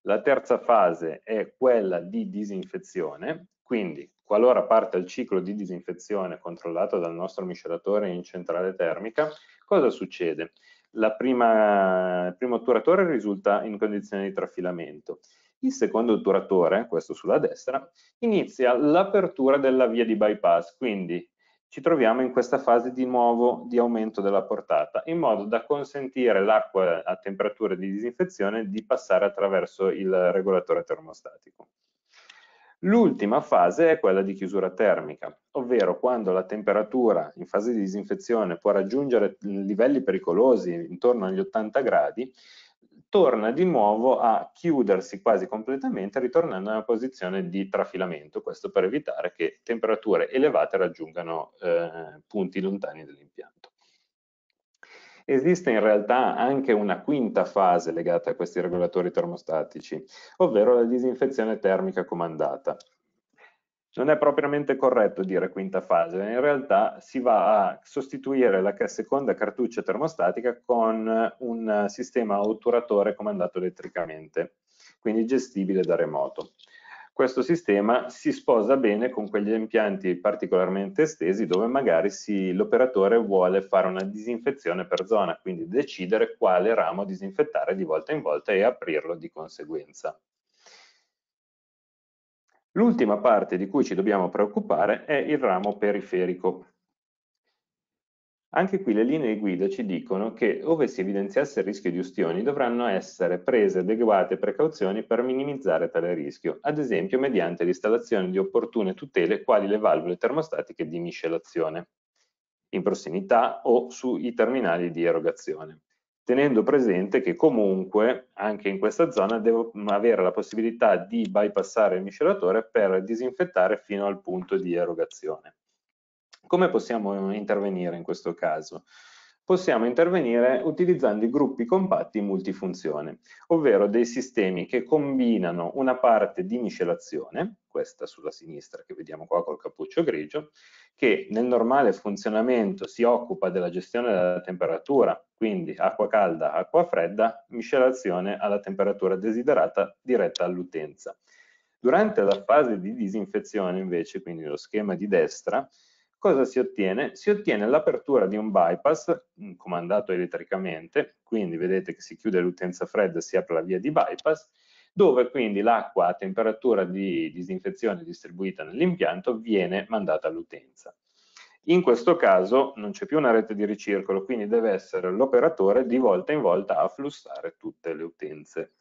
La terza fase è quella di disinfezione, quindi qualora parte il ciclo di disinfezione controllato dal nostro miscelatore in centrale termica, cosa succede? prima, il primo otturatore risulta in condizione di trafilamento. Il secondo otturatore, questo sulla destra, inizia l'apertura della via di bypass, quindi ci troviamo in questa fase di nuovo di aumento della portata, in modo da consentire l'acqua a temperatura di disinfezione di passare attraverso il regolatore termostatico. L'ultima fase è quella di chiusura termica, ovvero quando la temperatura in fase di disinfezione può raggiungere livelli pericolosi intorno agli 80 gradi, torna di nuovo a chiudersi quasi completamente ritornando in una posizione di trafilamento, questo per evitare che temperature elevate raggiungano eh, punti lontani dell'impianto. Esiste in realtà anche una quinta fase legata a questi regolatori termostatici, ovvero la disinfezione termica comandata. Non è propriamente corretto dire quinta fase, in realtà si va a sostituire la seconda cartuccia termostatica con un sistema otturatore comandato elettricamente, quindi gestibile da remoto questo sistema si sposa bene con quegli impianti particolarmente estesi dove magari l'operatore vuole fare una disinfezione per zona, quindi decidere quale ramo disinfettare di volta in volta e aprirlo di conseguenza. L'ultima parte di cui ci dobbiamo preoccupare è il ramo periferico. Anche qui le linee guida ci dicono che ove si evidenziasse il rischio di ustioni dovranno essere prese adeguate precauzioni per minimizzare tale rischio, ad esempio mediante l'installazione di opportune tutele quali le valvole termostatiche di miscelazione in prossimità o sui terminali di erogazione, tenendo presente che comunque anche in questa zona devo mm, avere la possibilità di bypassare il miscelatore per disinfettare fino al punto di erogazione. Come possiamo intervenire in questo caso? Possiamo intervenire utilizzando i gruppi compatti multifunzione, ovvero dei sistemi che combinano una parte di miscelazione, questa sulla sinistra che vediamo qua col cappuccio grigio, che nel normale funzionamento si occupa della gestione della temperatura, quindi acqua calda, acqua fredda, miscelazione alla temperatura desiderata diretta all'utenza. Durante la fase di disinfezione invece, quindi lo schema di destra, cosa si ottiene? Si ottiene l'apertura di un bypass mm, comandato elettricamente, quindi vedete che si chiude l'utenza fredda e si apre la via di bypass, dove quindi l'acqua a temperatura di disinfezione distribuita nell'impianto viene mandata all'utenza. In questo caso non c'è più una rete di ricircolo, quindi deve essere l'operatore di volta in volta a flussare tutte le utenze.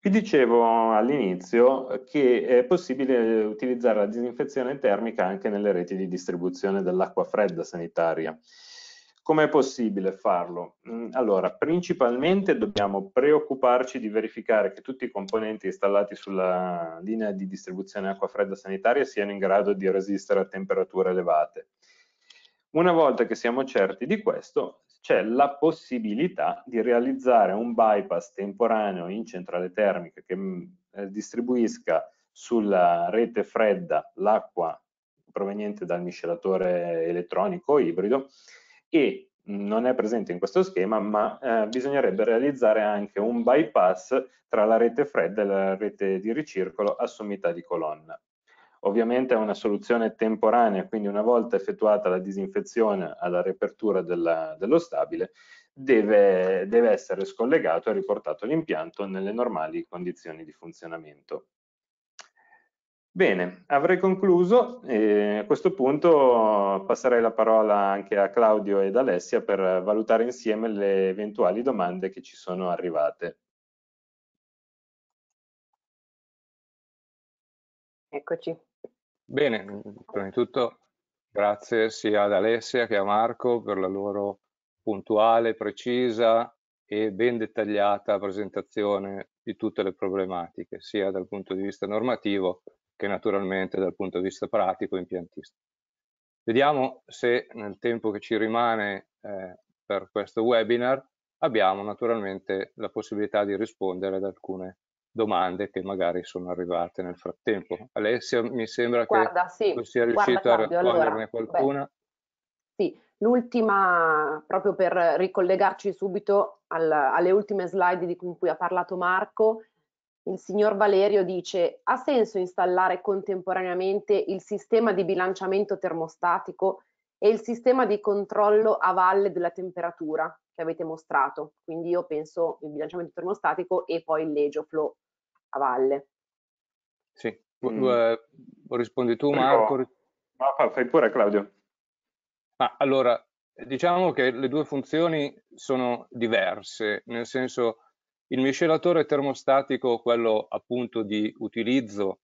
Vi dicevo all'inizio che è possibile utilizzare la disinfezione termica anche nelle reti di distribuzione dell'acqua fredda sanitaria. Com'è possibile farlo? Mm, allora, principalmente dobbiamo preoccuparci di verificare che tutti i componenti installati sulla linea di distribuzione acqua fredda sanitaria siano in grado di resistere a temperature elevate. Una volta che siamo certi di questo, c'è la possibilità di realizzare un bypass temporaneo in centrale termica che mm, eh, distribuisca sulla rete fredda l'acqua proveniente dal miscelatore elettronico o ibrido e mm, non è presente in questo schema, ma eh, bisognerebbe realizzare anche un bypass tra la rete fredda e la rete di ricircolo a sommità di colonna. Ovviamente è una soluzione temporanea, quindi una volta effettuata la disinfezione alla riapertura dello stabile, deve, deve essere scollegato e riportato l'impianto nelle normali condizioni di funzionamento. Bene, avrei concluso e a questo punto passerei la parola anche a Claudio ed Alessia per valutare insieme le eventuali domande che ci sono arrivate. Eccoci. Bene, prima di tutto grazie sia ad Alessia che a Marco per la loro puntuale, precisa e ben dettagliata presentazione di tutte le problematiche, sia dal punto di vista normativo che naturalmente dal punto di vista pratico e impiantistico. Vediamo se nel tempo che ci rimane eh, per questo webinar abbiamo naturalmente la possibilità di rispondere ad alcune domande che magari sono arrivate nel frattempo. Alessia, mi sembra guarda, che sì. tu sia riuscita guarda, Claudio, a raccoglierne allora, qualcuna. Beh, sì, l'ultima, proprio per ricollegarci subito al, alle ultime slide di cui ha parlato Marco, il signor Valerio dice ha senso installare contemporaneamente il sistema di bilanciamento termostatico e il sistema di controllo a valle della temperatura che avete mostrato quindi io penso il bilanciamento termostatico e poi il legio flow a valle. Sì, mm. rispondi tu Marco? Ma no, fai pure Claudio. Ma allora, diciamo che le due funzioni sono diverse, nel senso il miscelatore termostatico, quello appunto di utilizzo,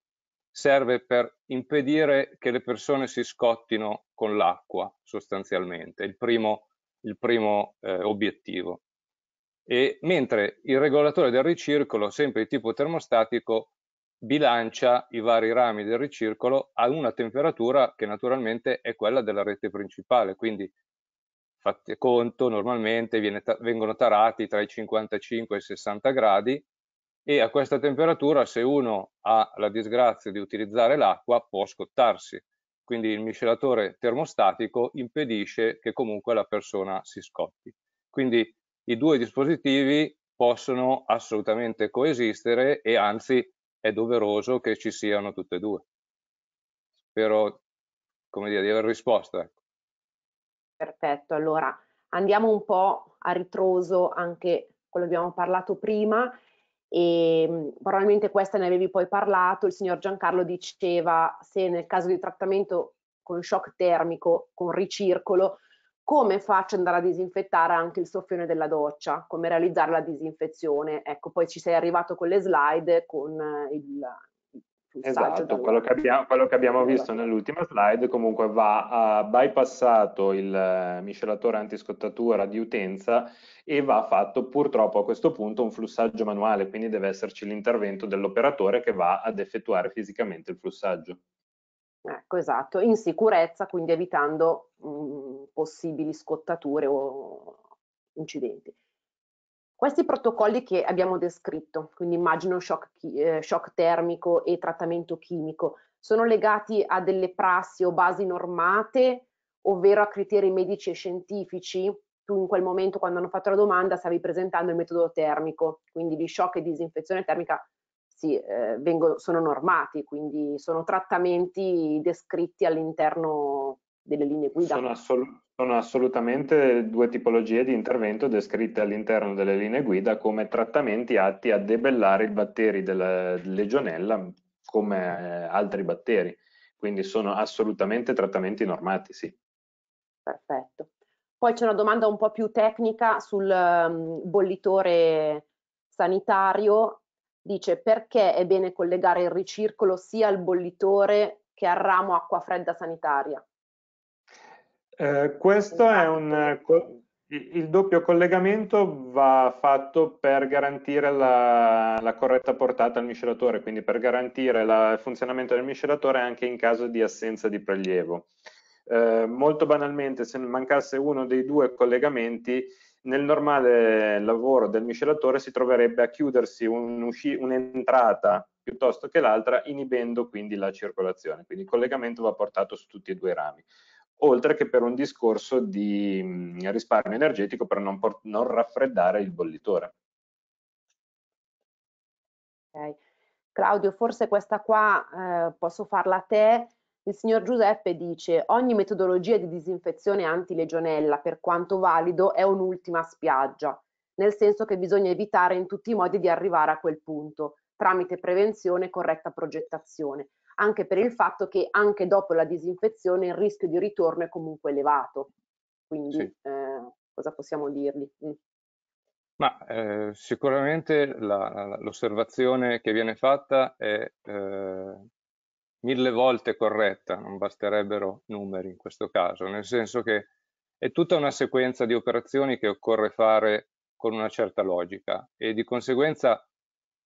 serve per impedire che le persone si scottino con l'acqua sostanzialmente, il primo, il primo eh, obiettivo e, mentre il regolatore del ricircolo, sempre di tipo termostatico, bilancia i vari rami del ricircolo a una temperatura che naturalmente è quella della rete principale, quindi fate conto, normalmente viene, vengono tarati tra i 55 e i 60 gradi e a questa temperatura se uno ha la disgrazia di utilizzare l'acqua può scottarsi, quindi il miscelatore termostatico impedisce che comunque la persona si scotti. Quindi i due dispositivi possono assolutamente coesistere e anzi è doveroso che ci siano tutte e due. Spero come dire, di aver risposto. Ecco. Perfetto, allora andiamo un po' a ritroso anche quello abbiamo parlato prima e ehm, probabilmente questa ne avevi poi parlato, il signor Giancarlo diceva se nel caso di trattamento con shock termico, con ricircolo, come faccio ad andare a disinfettare anche il soffione della doccia, come realizzare la disinfezione. Ecco, poi ci sei arrivato con le slide, con eh, il, Esatto, quello che abbiamo, quello che abbiamo visto nell'ultima slide comunque va uh, bypassato il eh, miscelatore antiscottatura di utenza e va fatto purtroppo a questo punto un flussaggio manuale, quindi deve esserci l'intervento dell'operatore che va ad effettuare fisicamente il flussaggio. Ecco, esatto, in sicurezza, quindi evitando mh, mm, possibili scottature o incidenti. Questi protocolli che abbiamo descritto, quindi immagino shock, eh, shock termico e trattamento chimico, sono legati a delle prassi o basi normate, ovvero a criteri medici e scientifici? Tu in quel momento, quando hanno fatto la domanda, stavi presentando il metodo termico, quindi di shock e disinfezione termica sì, eh, vengono, sono normati, quindi sono trattamenti descritti all'interno delle linee guida. Sono, assol sono, assolutamente due tipologie di intervento descritte all'interno delle linee guida come trattamenti atti a debellare i batteri della legionella come eh, altri batteri, quindi sono assolutamente trattamenti normati, sì. Perfetto. Poi c'è una domanda un po' più tecnica sul um, bollitore sanitario dice perché è bene collegare il ricircolo sia al bollitore che al ramo acqua fredda sanitaria? Eh, questo è un... Esatto. Eh, il doppio collegamento va fatto per garantire la, la corretta portata al miscelatore, quindi per garantire la, il funzionamento del miscelatore anche in caso di assenza di prelievo. Eh, molto banalmente, se mancasse uno dei due collegamenti, nel normale lavoro del miscelatore si troverebbe a chiudersi un'entrata piuttosto che l'altra, inibendo quindi la circolazione. Quindi il collegamento va portato su tutti e due i rami, oltre che per un discorso di mm, risparmio energetico per non, non raffreddare il bollitore. Okay. Claudio, forse questa qua eh, posso farla a te il signor Giuseppe dice ogni metodologia di disinfezione antilegionella, per quanto valido, è un'ultima spiaggia, nel senso che bisogna evitare in tutti i modi di arrivare a quel punto, tramite prevenzione e corretta progettazione, anche per il fatto che anche dopo la disinfezione il rischio di ritorno è comunque elevato. Quindi sì. eh, cosa possiamo dirgli? Mm. Ma eh, sicuramente l'osservazione che viene fatta è eh, mille volte corretta, non basterebbero numeri in questo caso, nel senso che è tutta una sequenza di operazioni che occorre fare con una certa logica e di conseguenza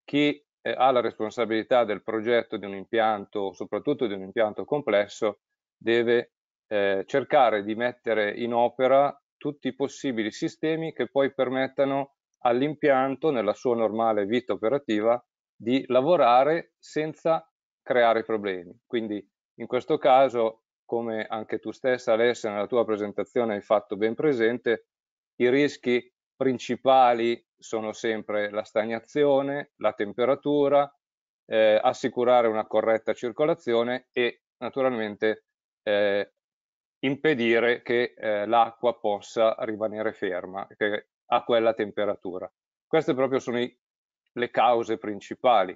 chi eh, ha la responsabilità del progetto di un impianto, soprattutto di un impianto complesso, deve eh, cercare di mettere in opera tutti i possibili sistemi che poi permettano all'impianto, nella sua normale vita operativa, di lavorare senza creare problemi. Quindi in questo caso, come anche tu stessa Alessia nella tua presentazione hai fatto ben presente, i rischi principali sono sempre la stagnazione, la temperatura, eh, assicurare una corretta circolazione e naturalmente eh, impedire che eh, l'acqua possa rimanere ferma a quella temperatura. Queste proprio sono i, le cause principali.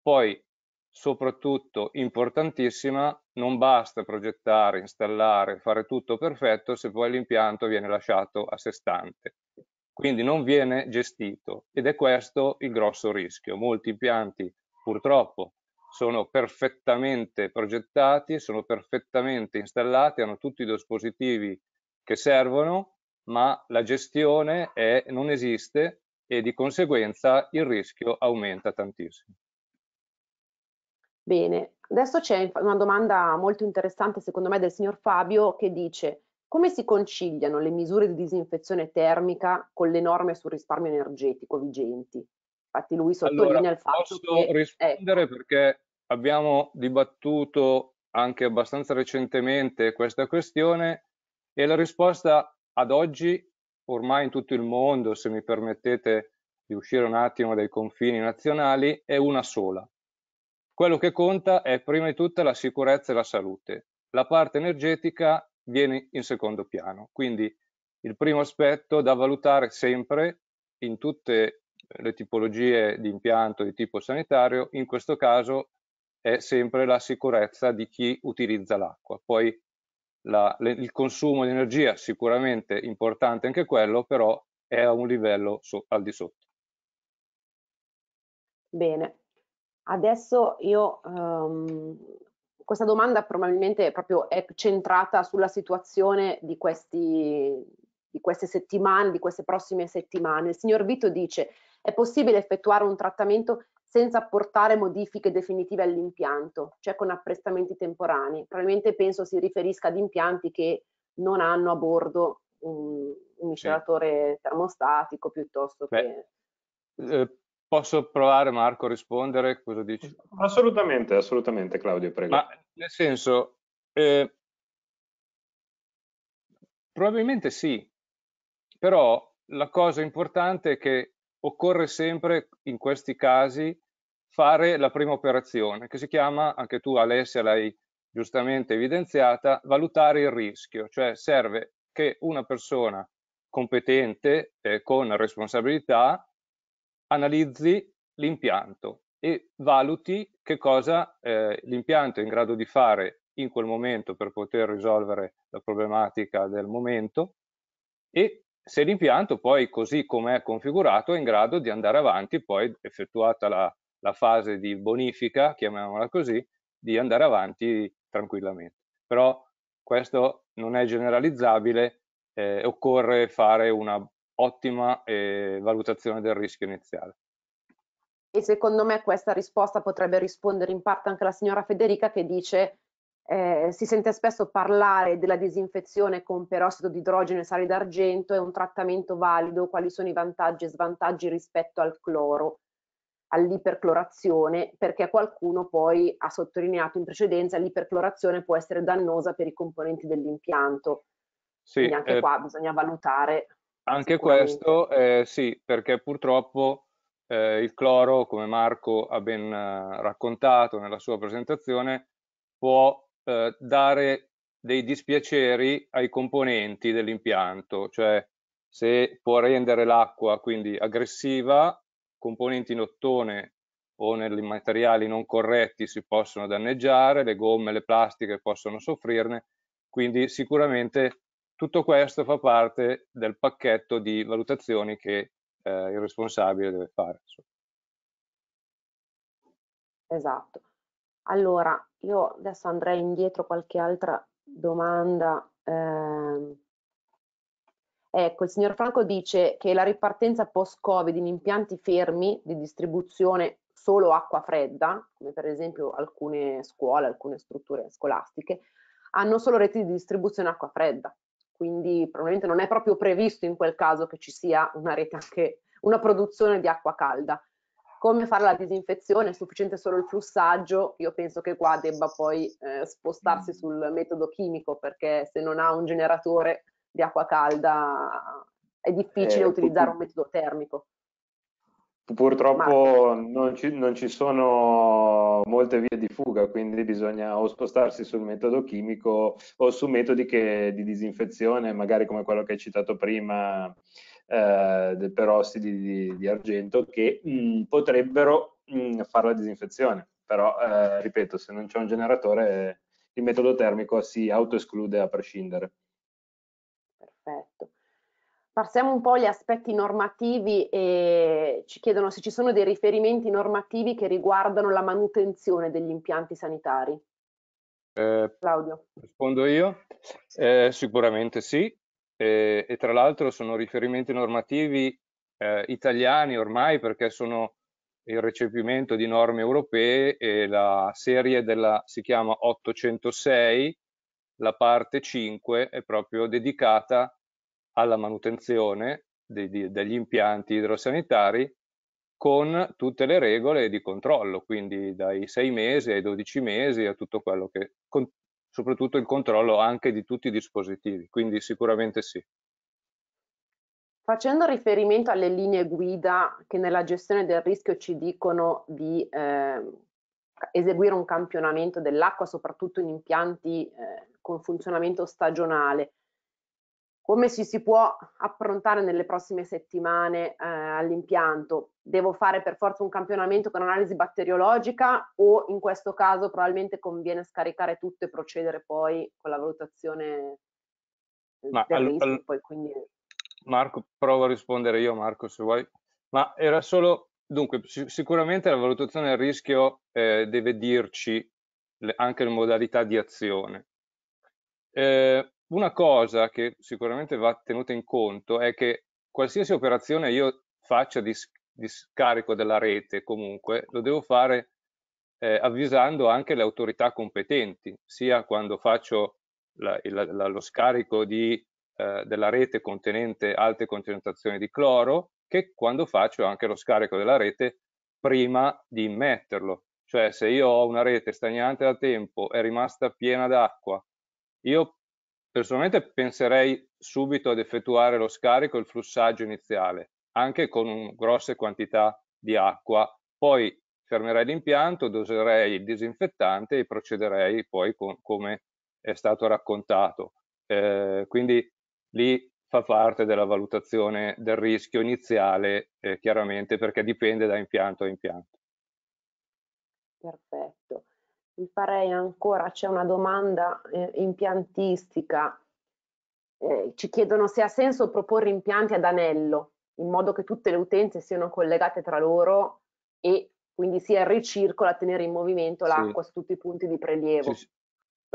Poi soprattutto importantissima, non basta progettare, installare, fare tutto perfetto se poi l'impianto viene lasciato a sé stante. Quindi non viene gestito ed è questo il grosso rischio. Molti impianti purtroppo sono perfettamente progettati, sono perfettamente installati, hanno tutti i dispositivi che servono, ma la gestione è, non esiste e di conseguenza il rischio aumenta tantissimo. Bene, adesso c'è una domanda molto interessante secondo me del signor Fabio che dice come si conciliano le misure di disinfezione termica con le norme sul risparmio energetico vigenti? Infatti lui sottolinea allora, il fatto posso che... Posso rispondere ecco. perché abbiamo dibattuto anche abbastanza recentemente questa questione e la risposta ad oggi ormai in tutto il mondo, se mi permettete di uscire un attimo dai confini nazionali, è una sola. Quello che conta è prima di tutto la sicurezza e la salute. La parte energetica viene in secondo piano, quindi il primo aspetto da valutare sempre in tutte le tipologie di impianto di tipo sanitario, in questo caso è sempre la sicurezza di chi utilizza l'acqua. Poi la, le, il consumo di energia sicuramente importante anche quello, però è a un livello so, al di sotto. Bene, Adesso io, um, questa domanda probabilmente proprio è centrata sulla situazione di, questi, di queste settimane, di queste prossime settimane. Il signor Vito dice, è possibile effettuare un trattamento senza apportare modifiche definitive all'impianto, cioè con apprestamenti temporanei. Probabilmente penso si riferisca ad impianti che non hanno a bordo un, un miscelatore sì. termostatico piuttosto Beh, che... Eh, Posso provare Marco a rispondere? Cosa dici? Assolutamente, assolutamente Claudio, prego. Ma nel senso, eh, probabilmente sì, però la cosa importante è che occorre sempre in questi casi fare la prima operazione che si chiama, anche tu Alessia l'hai giustamente evidenziata, valutare il rischio, cioè serve che una persona competente eh, con responsabilità analizzi l'impianto e valuti che cosa eh, l'impianto è in grado di fare in quel momento per poter risolvere la problematica del momento e se l'impianto poi così come è configurato è in grado di andare avanti poi effettuata la, la fase di bonifica, chiamiamola così, di andare avanti tranquillamente. Però questo non è generalizzabile, eh, occorre fare una ottima eh, valutazione del rischio iniziale. E secondo me questa risposta potrebbe rispondere in parte anche la signora Federica che dice eh, si sente spesso parlare della disinfezione con perossido di idrogeno e sali d'argento, è un trattamento valido, quali sono i vantaggi e svantaggi rispetto al cloro, all'iperclorazione, perché qualcuno poi ha sottolineato in precedenza l'iperclorazione può essere dannosa per i componenti dell'impianto. Sì, Quindi anche eh, qua bisogna valutare. Anche questo, eh, sì, perché purtroppo eh, il cloro, come Marco ha ben eh, raccontato nella sua presentazione, può eh, dare dei dispiaceri ai componenti dell'impianto, cioè se può rendere l'acqua quindi aggressiva, componenti in ottone o nei materiali non corretti si possono danneggiare, le gomme, le plastiche possono soffrirne, quindi sicuramente tutto questo fa parte del pacchetto di valutazioni che eh, il responsabile deve fare. Esatto. Allora, io adesso andrei indietro qualche altra domanda. Eh, ecco, il signor Franco dice che la ripartenza post-Covid in impianti fermi di distribuzione solo acqua fredda, come per esempio alcune scuole, alcune strutture scolastiche, hanno solo reti di distribuzione acqua fredda quindi probabilmente non è proprio previsto in quel caso che ci sia una rete anche una produzione di acqua calda. Come fare la disinfezione? È sufficiente solo il flussaggio? Io penso che qua debba poi eh, spostarsi mm. sul metodo chimico perché se non ha un generatore di acqua calda è difficile eh, utilizzare un metodo termico. Purtroppo non ci, non ci, sono molte vie di fuga, quindi bisogna o spostarsi sul metodo chimico o su metodi che, di disinfezione, magari come quello che hai citato prima eh, per ossidi di, di argento, che mh, mm, potrebbero mh, mm, fare la disinfezione. Però, eh, ripeto, se non c'è un generatore, il metodo termico si autoesclude a prescindere. Perfetto. Passiamo un po' agli aspetti normativi e ci chiedono se ci sono dei riferimenti normativi che riguardano la manutenzione degli impianti sanitari. Eh, Claudio. Rispondo io. Eh, sicuramente sì. Eh, e tra l'altro sono riferimenti normativi eh, italiani ormai perché sono il recepimento di norme europee e la serie della, si chiama 806, la parte 5 è proprio dedicata alla manutenzione di, di, degli impianti idrosanitari con tutte le regole di controllo, quindi dai 6 mesi ai 12 mesi a tutto quello che, con, soprattutto il controllo anche di tutti i dispositivi, quindi sicuramente sì. Facendo riferimento alle linee guida che nella gestione del rischio ci dicono di eh, eseguire un campionamento dell'acqua, soprattutto in impianti eh, con funzionamento stagionale, come ci si può approntare nelle prossime settimane eh, all'impianto? Devo fare per forza un campionamento con analisi batteriologica o in questo caso probabilmente conviene scaricare tutto e procedere poi con la valutazione eh, Ma del al, rischio? poi, quindi... Marco, provo a rispondere io Marco se vuoi. Ma era solo, dunque, sicuramente la valutazione del rischio eh, deve dirci le, anche le modalità di azione. Eh, una cosa che sicuramente va tenuta in conto è che qualsiasi operazione io faccia di, di scarico della rete comunque lo devo fare eh, avvisando anche le autorità competenti, sia quando faccio la, la, la, lo scarico di, eh, della rete contenente alte concentrazioni di cloro, che quando faccio anche lo scarico della rete prima di immetterlo. Cioè se io ho una rete stagnante da tempo, è rimasta piena d'acqua, io Personalmente penserei subito ad effettuare lo scarico e il flussaggio iniziale, anche con grosse quantità di acqua, poi fermerei l'impianto, doserei il disinfettante e procederei poi con, come è stato raccontato. Eh, quindi lì fa parte della valutazione del rischio iniziale, eh, chiaramente perché dipende da impianto a impianto. Perfetto vi farei ancora, c'è una domanda eh, impiantistica. Eh, ci chiedono se ha senso proporre impianti ad anello, in modo che tutte le utenze siano collegate tra loro e quindi sia il ricircolo a tenere in movimento sì. l'acqua su tutti i punti di prelievo. Sì, sì.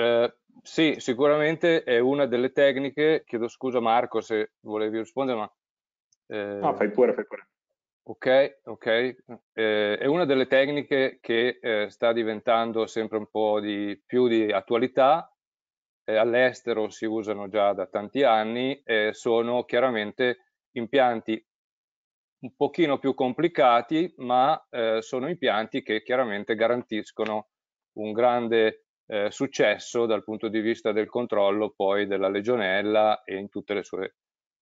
Eh, sì, sicuramente è una delle tecniche. Chiedo scusa Marco se volevi rispondere, ma... Eh... No, fai pure, fai pure. Ok, ok. Eh, è una delle tecniche che eh, sta diventando sempre un po' di, più di attualità, eh, all'estero si usano già da tanti anni, sono chiaramente impianti un pochino più complicati, ma eh, sono impianti che chiaramente garantiscono un grande eh, successo dal punto di vista del controllo poi della legionella e in tutte le sue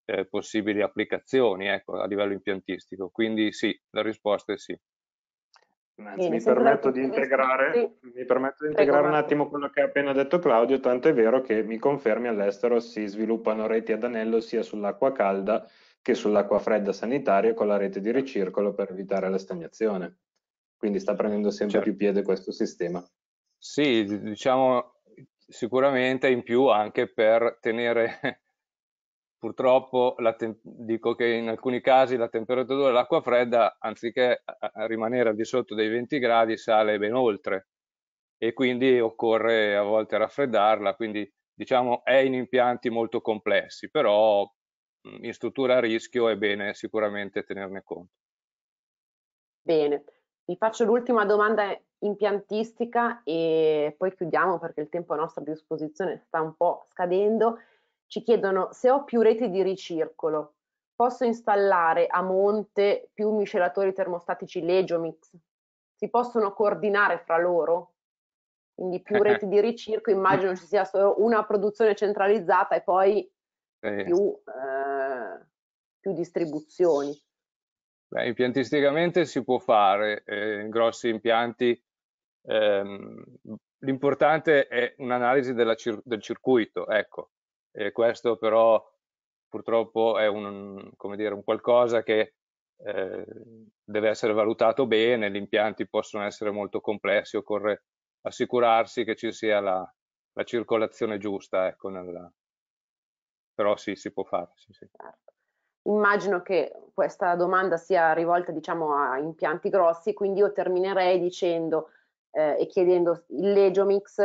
eh, possibili applicazioni ecco, a livello impiantistico. Quindi sì, la risposta è sì. Anzi, mi, permetto di integrare, mi permetto di integrare un attimo quello che ha appena detto Claudio, tanto è vero che mi confermi all'estero si sviluppano reti ad anello sia sull'acqua calda che sull'acqua fredda sanitaria con la rete di ricircolo per evitare la stagnazione. Quindi sta prendendo sempre certo. più piede questo sistema. Sì, diciamo sicuramente in più anche per tenere purtroppo te- dico che in alcuni casi la temperatura dell'acqua fredda, anziché rimanere al di sotto dei 20 gradi, sale ben oltre e quindi occorre a volte raffreddarla, quindi diciamo è in impianti molto complessi, però in struttura a rischio è bene sicuramente tenerne conto. Bene, vi faccio l'ultima domanda impiantistica e poi chiudiamo perché il tempo a nostra disposizione sta un po' scadendo ci chiedono se ho più reti di ricircolo, posso installare a monte più miscelatori termostatici Legiomix? Si possono coordinare fra loro? Quindi più reti di ricircolo, immagino ci sia solo una produzione centralizzata e poi più, eh, più distribuzioni. Beh, impiantisticamente si può fare eh, in grossi impianti. Ehm, l'importante è un'analisi cir del circuito, ecco, eh, questo però purtroppo è un, dire, un qualcosa che eh, deve essere valutato bene, gli impianti possono essere molto complessi, occorre assicurarsi che ci sia la, la circolazione giusta, ecco, nella... però sì, si può fare. Sì, sì. Certo. Immagino che questa domanda sia rivolta diciamo, a impianti grossi, quindi io terminerei dicendo eh, e chiedendo il Legio Mix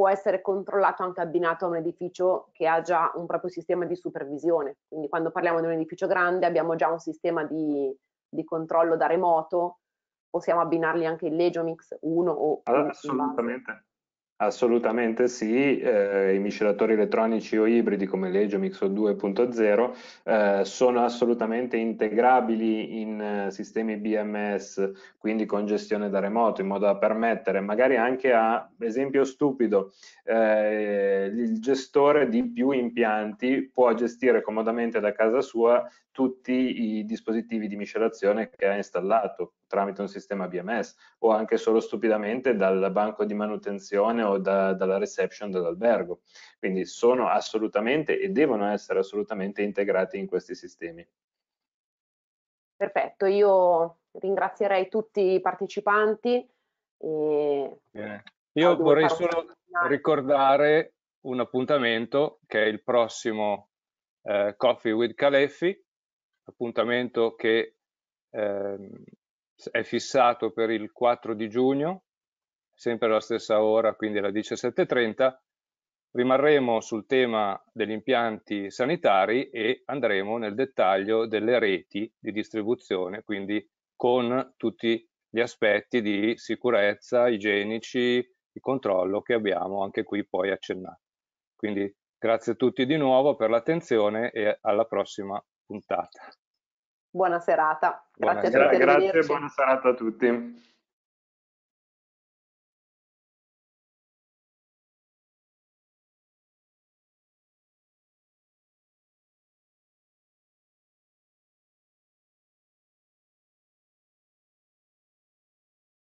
può essere controllato anche abbinato a un edificio che ha già un proprio sistema di supervisione. Quindi quando parliamo di un edificio grande abbiamo già un sistema di, di controllo da remoto, possiamo abbinarli anche in Legionix 1 o... Allora, assolutamente. Assolutamente sì, eh, i miscelatori elettronici o ibridi come Legio Mixo 2.0 eh, sono assolutamente integrabili in eh, sistemi BMS, quindi con gestione da remoto, in modo da permettere magari anche a, esempio stupido, eh, il gestore di più impianti può gestire comodamente da casa sua tutti i dispositivi di miscelazione che ha installato tramite un sistema BMS o anche solo stupidamente dal banco di manutenzione o da, dalla reception dell'albergo. Quindi sono assolutamente e devono essere assolutamente integrati in questi sistemi. Perfetto, io ringrazierei tutti i partecipanti. E... Io vorrei solo ricordare un appuntamento che è il prossimo eh, Coffee with Caleffi, appuntamento che eh, è fissato per il 4 di giugno, sempre alla stessa ora, quindi alle 17.30. Rimarremo sul tema degli impianti sanitari e andremo nel dettaglio delle reti di distribuzione, quindi con tutti gli aspetti di sicurezza, igienici, di controllo che abbiamo anche qui poi accennato. Quindi grazie a tutti di nuovo per l'attenzione e alla prossima puntata buona serata. Grazie buona, a Grazie e buona serata a tutti.